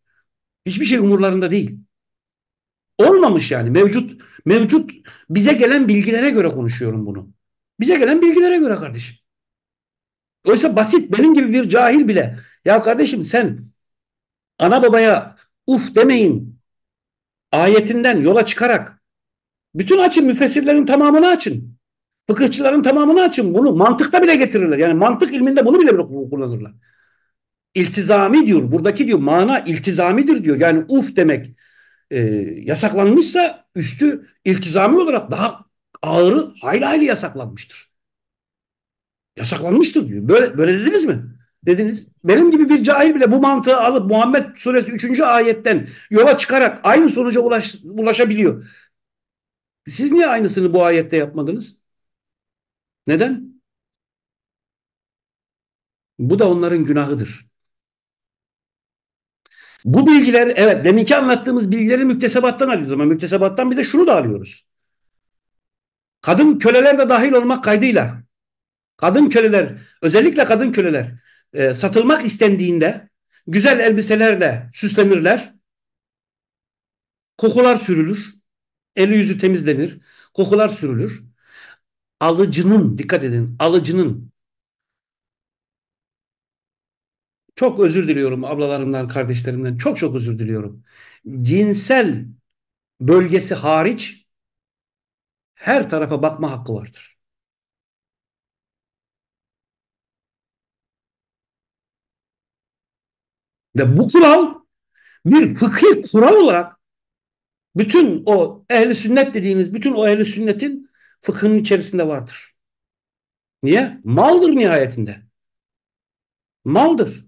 B: Hiçbir şey umurlarında değil. Olmamış yani mevcut mevcut bize gelen bilgilere göre konuşuyorum bunu. Bize gelen bilgilere göre kardeşim. Oysa basit benim gibi bir cahil bile. Ya kardeşim sen ana babaya uf demeyin ayetinden yola çıkarak bütün açın müfessirlerin tamamını açın. Fıkıhçıların tamamını açın. Bunu mantıkta bile getirirler. Yani mantık ilminde bunu bile kullanırlar. İltizami diyor. Buradaki diyor mana iltizamidir diyor. Yani uf demek e, yasaklanmışsa üstü iltizami olarak daha ağırı hayli hayli yasaklanmıştır. Yasaklanmıştır diyor. Böyle, böyle dediniz mi? Dediniz. Benim gibi bir cahil bile bu mantığı alıp Muhammed suresi 3. ayetten yola çıkarak aynı sonuca ulaş, ulaşabiliyor. Siz niye aynısını bu ayette yapmadınız? Neden? Bu da onların günahıdır. Bu bilgiler evet deminki anlattığımız bilgileri müktesebattan alıyoruz ama müktesebattan bir de şunu da alıyoruz. Kadın köleler de dahil olmak kaydıyla kadın köleler özellikle kadın köleler e, satılmak istendiğinde güzel elbiselerle süslenirler. Kokular sürülür. Eli yüzü temizlenir. Kokular sürülür. Alıcının dikkat edin alıcının çok özür diliyorum ablalarımdan kardeşlerimden çok çok özür diliyorum. Cinsel bölgesi hariç her tarafa bakma hakkı vardır. Ve bu kural bir fıkhi kural olarak bütün o ehli sünnet dediğiniz bütün o ehli sünnetin fıkhının içerisinde vardır. Niye? Maldır nihayetinde. Maldır.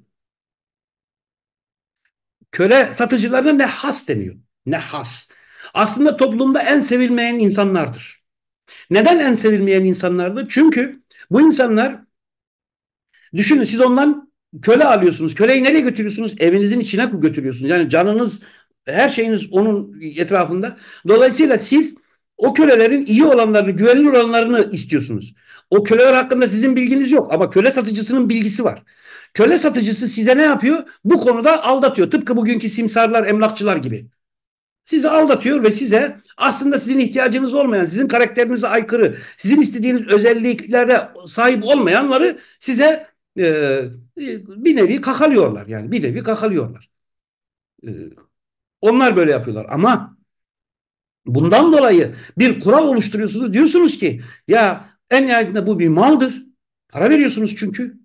B: Köle satıcılarına ne has deniyor. Ne has. Aslında toplumda en sevilmeyen insanlardır. Neden en sevilmeyen insanlardı? Çünkü bu insanlar düşünün siz ondan köle alıyorsunuz. Köleyi nereye götürüyorsunuz? Evinizin içine götürüyorsunuz. Yani canınız, her şeyiniz onun etrafında. Dolayısıyla siz o kölelerin iyi olanlarını, güvenilir olanlarını istiyorsunuz. O köleler hakkında sizin bilginiz yok ama köle satıcısının bilgisi var. Köle satıcısı size ne yapıyor? Bu konuda aldatıyor. Tıpkı bugünkü simsarlar, emlakçılar gibi. Sizi aldatıyor ve size aslında sizin ihtiyacınız olmayan, sizin karakterinize aykırı, sizin istediğiniz özelliklere sahip olmayanları size e, bir nevi kakalıyorlar. Yani bir nevi kakalıyorlar. E, onlar böyle yapıyorlar ama bundan dolayı bir kural oluşturuyorsunuz. Diyorsunuz ki ya en nihayetinde bu bir maldır. Para veriyorsunuz çünkü.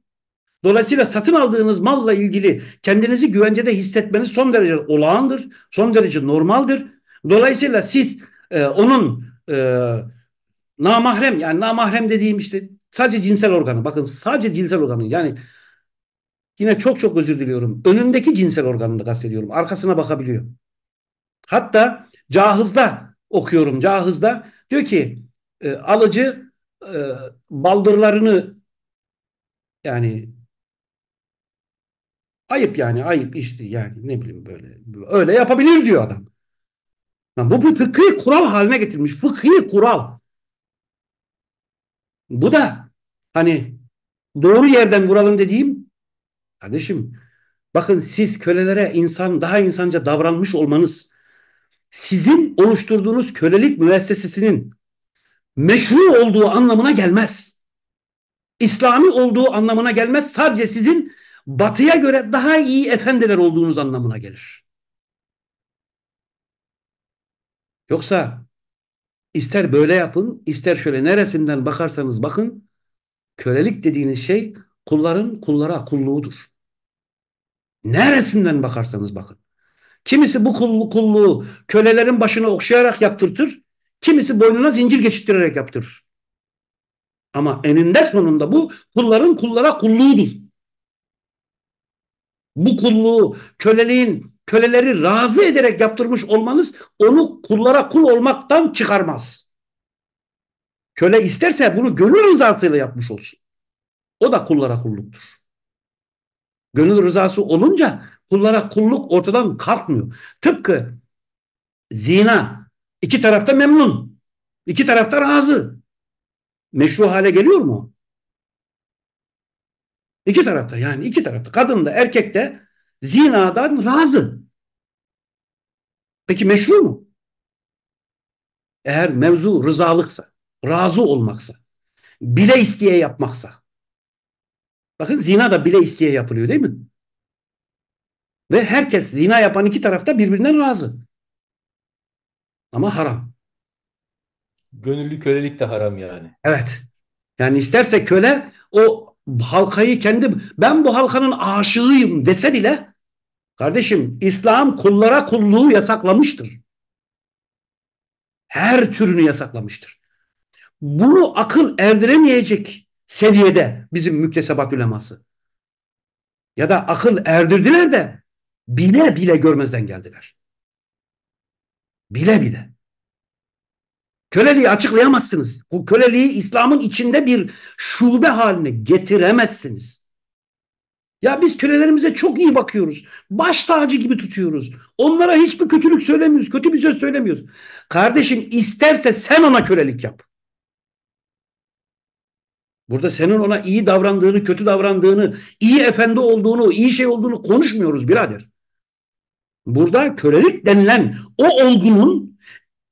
B: Dolayısıyla satın aldığınız malla ilgili kendinizi güvencede hissetmeniz son derece olağandır, son derece normaldir. Dolayısıyla siz e, onun e, namahrem yani namahrem dediğim işte sadece cinsel organı bakın sadece cinsel organı yani yine çok çok özür diliyorum önündeki cinsel organını kastediyorum arkasına bakabiliyor. Hatta cahızda okuyorum cahızda diyor ki e, alıcı e, baldırlarını yani Ayıp yani ayıp işte yani ne bileyim böyle. Öyle yapabilir diyor adam. Yani bu, bu fıkhi kural haline getirmiş. Fıkhi kural. Bu da hani doğru yerden vuralım dediğim kardeşim bakın siz kölelere insan daha insanca davranmış olmanız sizin oluşturduğunuz kölelik müessesesinin meşru olduğu anlamına gelmez. İslami olduğu anlamına gelmez. Sadece sizin batıya göre daha iyi efendiler olduğunuz anlamına gelir. Yoksa ister böyle yapın, ister şöyle neresinden bakarsanız bakın, kölelik dediğiniz şey kulların kullara kulluğudur. Neresinden bakarsanız bakın. Kimisi bu kullu, kulluğu kölelerin başına okşayarak yaptırtır, kimisi boynuna zincir geçittirerek yaptırır. Ama eninde sonunda bu kulların kullara kulluğudur bu kulluğu, köleliğin, köleleri razı ederek yaptırmış olmanız onu kullara kul olmaktan çıkarmaz. Köle isterse bunu gönül rızasıyla yapmış olsun. O da kullara kulluktur. Gönül rızası olunca kullara kulluk ortadan kalkmıyor. Tıpkı zina iki tarafta memnun, iki tarafta razı. Meşru hale geliyor mu? İki tarafta yani iki tarafta. Kadın da erkek de zinadan razı. Peki meşru mu? Eğer mevzu rızalıksa, razı olmaksa, bile isteye yapmaksa. Bakın zina da bile isteye yapılıyor değil mi? Ve herkes zina yapan iki tarafta birbirinden razı. Ama haram.
A: Gönüllü kölelik de haram yani.
B: Evet. Yani isterse köle o halkayı kendi ben bu halkanın aşığıyım dese bile kardeşim İslam kullara kulluğu yasaklamıştır. Her türünü yasaklamıştır. Bunu akıl erdiremeyecek seviyede bizim müktesebat üleması. Ya da akıl erdirdiler de bile bile görmezden geldiler. Bile bile. Köleliği açıklayamazsınız. Bu köleliği İslam'ın içinde bir şube haline getiremezsiniz. Ya biz kölelerimize çok iyi bakıyoruz. Baş tacı gibi tutuyoruz. Onlara hiçbir kötülük söylemiyoruz. Kötü bir söz söylemiyoruz. Kardeşim isterse sen ona kölelik yap. Burada senin ona iyi davrandığını, kötü davrandığını, iyi efendi olduğunu, iyi şey olduğunu konuşmuyoruz birader. Burada kölelik denilen o olgunun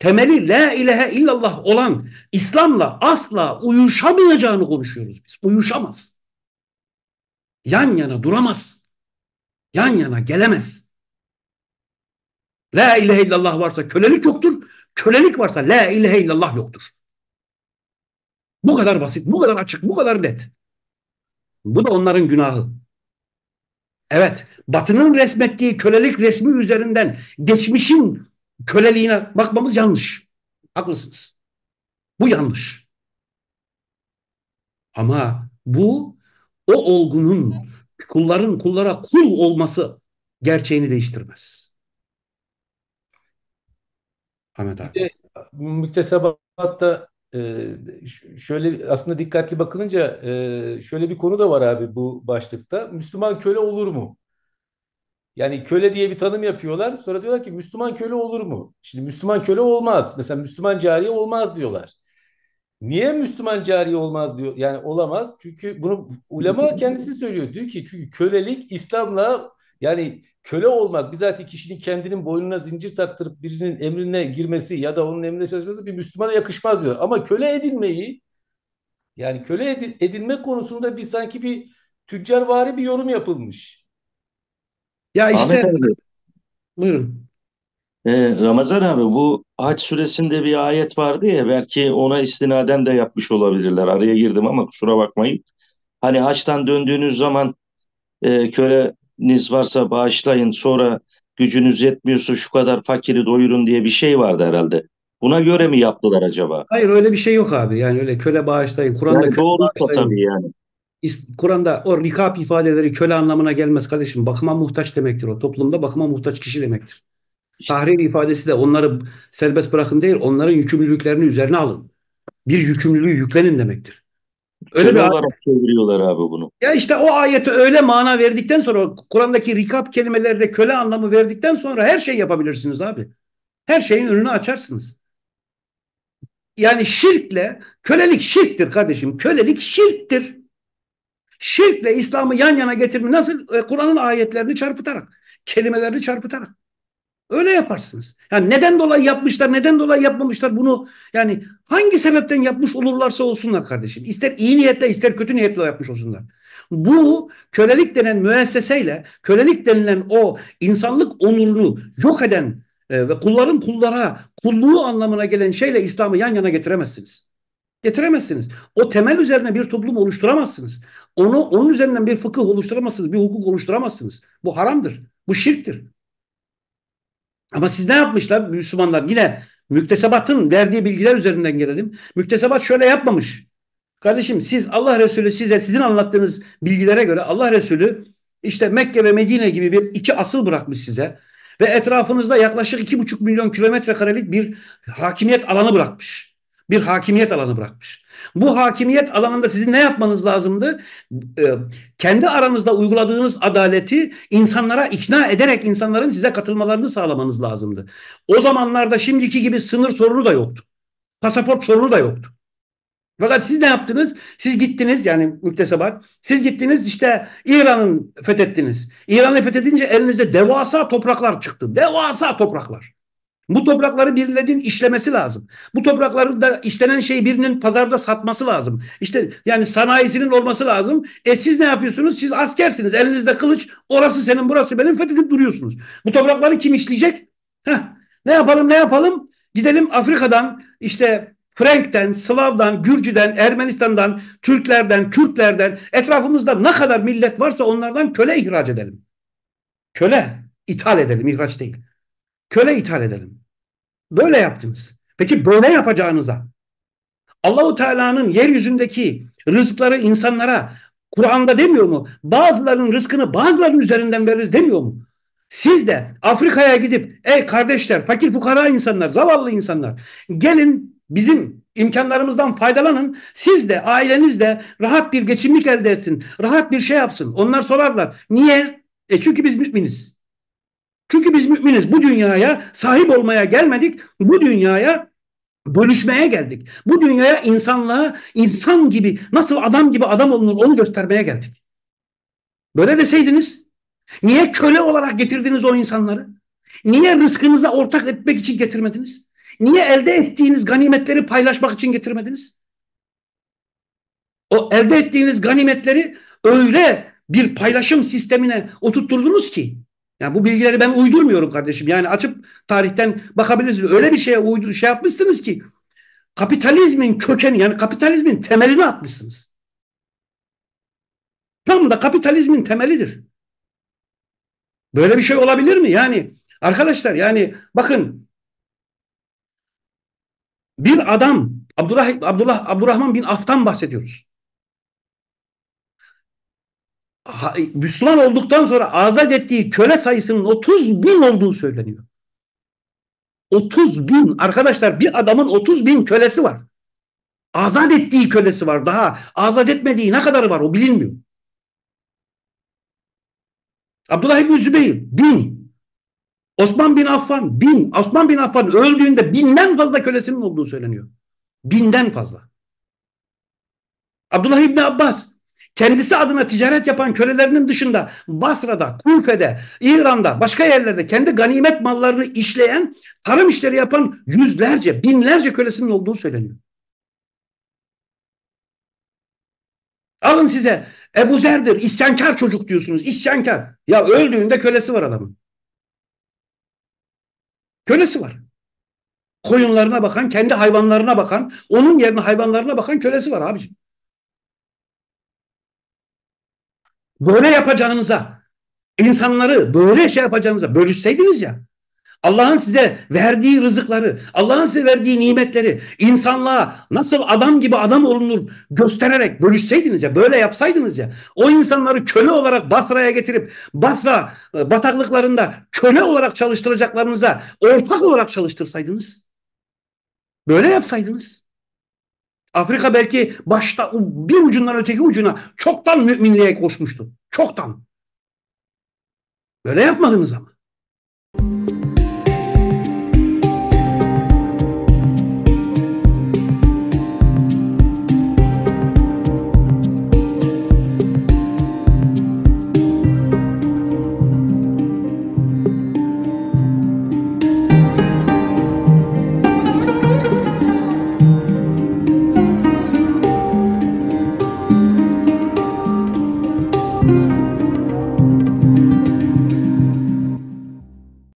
B: temeli la ilahe illallah olan İslam'la asla uyuşamayacağını konuşuyoruz biz. Uyuşamaz. Yan yana duramaz. Yan yana gelemez. La ilahe illallah varsa kölelik yoktur. Kölelik varsa la ilahe illallah yoktur. Bu kadar basit, bu kadar açık, bu kadar net. Bu da onların günahı. Evet, Batı'nın resmettiği kölelik resmi üzerinden geçmişin köleliğine bakmamız yanlış. Haklısınız. Bu yanlış. Ama bu o olgunun kulların kullara kul olması gerçeğini değiştirmez. Ahmet abi.
A: Müktesebatta ee, şöyle aslında dikkatli bakılınca e, şöyle bir konu da var abi bu başlıkta. Müslüman köle olur mu? Yani köle diye bir tanım yapıyorlar. Sonra diyorlar ki Müslüman köle olur mu? Şimdi Müslüman köle olmaz. Mesela Müslüman cariye olmaz diyorlar. Niye Müslüman cariye olmaz diyor? Yani olamaz. Çünkü bunu ulema kendisi söylüyor. Diyor ki çünkü kölelik İslam'la yani köle olmak bizzat kişinin kendinin boynuna zincir taktırıp birinin emrine girmesi ya da onun emrine çalışması bir Müslümana yakışmaz diyor. Ama köle edilmeyi yani köle edilme konusunda bir sanki bir tüccarvari bir yorum yapılmış. Ya işte Ahmet
B: abi, buyurun.
A: e, Ramazan abi bu Haç suresinde bir ayet vardı ya belki ona istinaden de yapmış olabilirler. Araya girdim ama kusura bakmayın. Hani Haç'tan döndüğünüz zaman e, köleniz varsa bağışlayın sonra gücünüz yetmiyorsa şu kadar fakiri doyurun diye bir şey vardı herhalde. Buna göre mi yaptılar acaba?
B: Hayır öyle bir şey yok abi. Yani öyle köle bağışlayın. Kur'an'da Yani köle doğrultma bağışlayın. tabii yani. Kur'an'da o rikap ifadeleri köle anlamına gelmez kardeşim. Bakıma muhtaç demektir o. Toplumda bakıma muhtaç kişi demektir. İşte. Tahrir ifadesi de onları serbest bırakın değil, onların yükümlülüklerini üzerine alın. Bir yükümlülüğü yüklenin demektir. Öyle köle bir olarak
A: çeviriyorlar abi bunu.
B: Ya işte o ayeti öyle mana verdikten sonra Kur'an'daki rikap kelimelerine köle anlamı verdikten sonra her şey yapabilirsiniz abi. Her şeyin önünü açarsınız. Yani şirkle kölelik şirktir kardeşim. Kölelik şirktir. Şirkle İslam'ı yan yana getirme nasıl? E, Kur'an'ın ayetlerini çarpıtarak, kelimelerini çarpıtarak. Öyle yaparsınız. Yani neden dolayı yapmışlar, neden dolayı yapmamışlar bunu yani hangi sebepten yapmış olurlarsa olsunlar kardeşim. İster iyi niyetle ister kötü niyetle yapmış olsunlar. Bu kölelik denen müesseseyle kölelik denilen o insanlık onurunu yok eden e, ve kulların kullara kulluğu anlamına gelen şeyle İslam'ı yan yana getiremezsiniz. Getiremezsiniz. O temel üzerine bir toplum oluşturamazsınız. Onu onun üzerinden bir fıkıh oluşturamazsınız, bir hukuk oluşturamazsınız. Bu haramdır. Bu şirktir. Ama siz ne yapmışlar Müslümanlar? Yine müktesebatın verdiği bilgiler üzerinden gelelim. Müktesebat şöyle yapmamış. Kardeşim siz Allah Resulü size sizin anlattığınız bilgilere göre Allah Resulü işte Mekke ve Medine gibi bir iki asıl bırakmış size. Ve etrafınızda yaklaşık iki buçuk milyon kilometre karelik bir hakimiyet alanı bırakmış bir hakimiyet alanı bırakmış. Bu hakimiyet alanında sizin ne yapmanız lazımdı? Ee, kendi aranızda uyguladığınız adaleti insanlara ikna ederek insanların size katılmalarını sağlamanız lazımdı. O zamanlarda şimdiki gibi sınır sorunu da yoktu. Pasaport sorunu da yoktu. Fakat siz ne yaptınız? Siz gittiniz yani müktesebat. Siz gittiniz işte İran'ın fethettiniz. İran'ı fethedince elinizde devasa topraklar çıktı. Devasa topraklar. Bu toprakları birilerinin işlemesi lazım. Bu toprakları da işlenen şey birinin pazarda satması lazım. İşte yani sanayisinin olması lazım. E siz ne yapıyorsunuz? Siz askersiniz. Elinizde kılıç. Orası senin burası benim fethedip duruyorsunuz. Bu toprakları kim işleyecek? Heh. Ne yapalım ne yapalım? Gidelim Afrika'dan işte Frank'ten, Slav'dan, Gürcü'den, Ermenistan'dan, Türklerden, Kürtlerden etrafımızda ne kadar millet varsa onlardan köle ihraç edelim. Köle ithal edelim, ihraç değil köle ithal edelim. Böyle yaptınız. Peki böyle yapacağınıza Allahu Teala'nın yeryüzündeki rızıkları insanlara Kur'an'da demiyor mu? Bazılarının rızkını bazılarının üzerinden veririz demiyor mu? Siz de Afrika'ya gidip ey kardeşler fakir fukara insanlar, zavallı insanlar gelin bizim imkanlarımızdan faydalanın. Siz de aileniz de rahat bir geçimlik elde etsin. Rahat bir şey yapsın. Onlar sorarlar. Niye? E çünkü biz müminiz. Çünkü biz müminiz. Bu dünyaya sahip olmaya gelmedik. Bu dünyaya bölüşmeye geldik. Bu dünyaya insanlığa insan gibi nasıl adam gibi adam olunur onu göstermeye geldik. Böyle deseydiniz niye köle olarak getirdiniz o insanları? Niye rızkınıza ortak etmek için getirmediniz? Niye elde ettiğiniz ganimetleri paylaşmak için getirmediniz? O elde ettiğiniz ganimetleri öyle bir paylaşım sistemine oturtturdunuz ki yani bu bilgileri ben uydurmuyorum kardeşim. Yani açıp tarihten bakabilirsiniz. Öyle bir şeye uydur şey yapmışsınız ki kapitalizmin kökeni yani kapitalizmin temelini atmışsınız. Tam da kapitalizmin temelidir. Böyle bir şey olabilir mi? Yani arkadaşlar yani bakın bir adam Abdullah Abdullah Abdurrahman bin Af'tan bahsediyoruz. E, Müslüman olduktan sonra azat ettiği köle sayısının 30 bin olduğu söyleniyor. 30 bin arkadaşlar bir adamın 30 bin kölesi var. Azat ettiği kölesi var daha. Azat etmediği ne kadarı var o bilinmiyor. Abdullah İbni Zübeyir bin. Osman bin Affan bin. Osman bin Affan öldüğünde binden fazla kölesinin olduğu söyleniyor. Binden fazla. Abdullah İbni Abbas kendisi adına ticaret yapan kölelerinin dışında Basra'da, Kulfe'de, İran'da, başka yerlerde kendi ganimet mallarını işleyen, tarım işleri yapan yüzlerce, binlerce kölesinin olduğu söyleniyor. Alın size Ebu Zer'dir, isyankar çocuk diyorsunuz, isyankar. Ya öldüğünde kölesi var adamın. Kölesi var. Koyunlarına bakan, kendi hayvanlarına bakan, onun yerine hayvanlarına bakan kölesi var abiciğim. Böyle yapacağınıza, insanları böyle şey yapacağınıza bölüşseydiniz ya. Allah'ın size verdiği rızıkları, Allah'ın size verdiği nimetleri insanlığa nasıl adam gibi adam olunur göstererek bölüşseydiniz ya, böyle yapsaydınız ya, o insanları köle olarak Basra'ya getirip Basra e, bataklıklarında köle olarak çalıştıracaklarınıza ortak olarak çalıştırsaydınız, böyle yapsaydınız. Afrika belki başta bir ucundan öteki ucuna çoktan müminliğe koşmuştu. Çoktan. Böyle yapmadınız ama.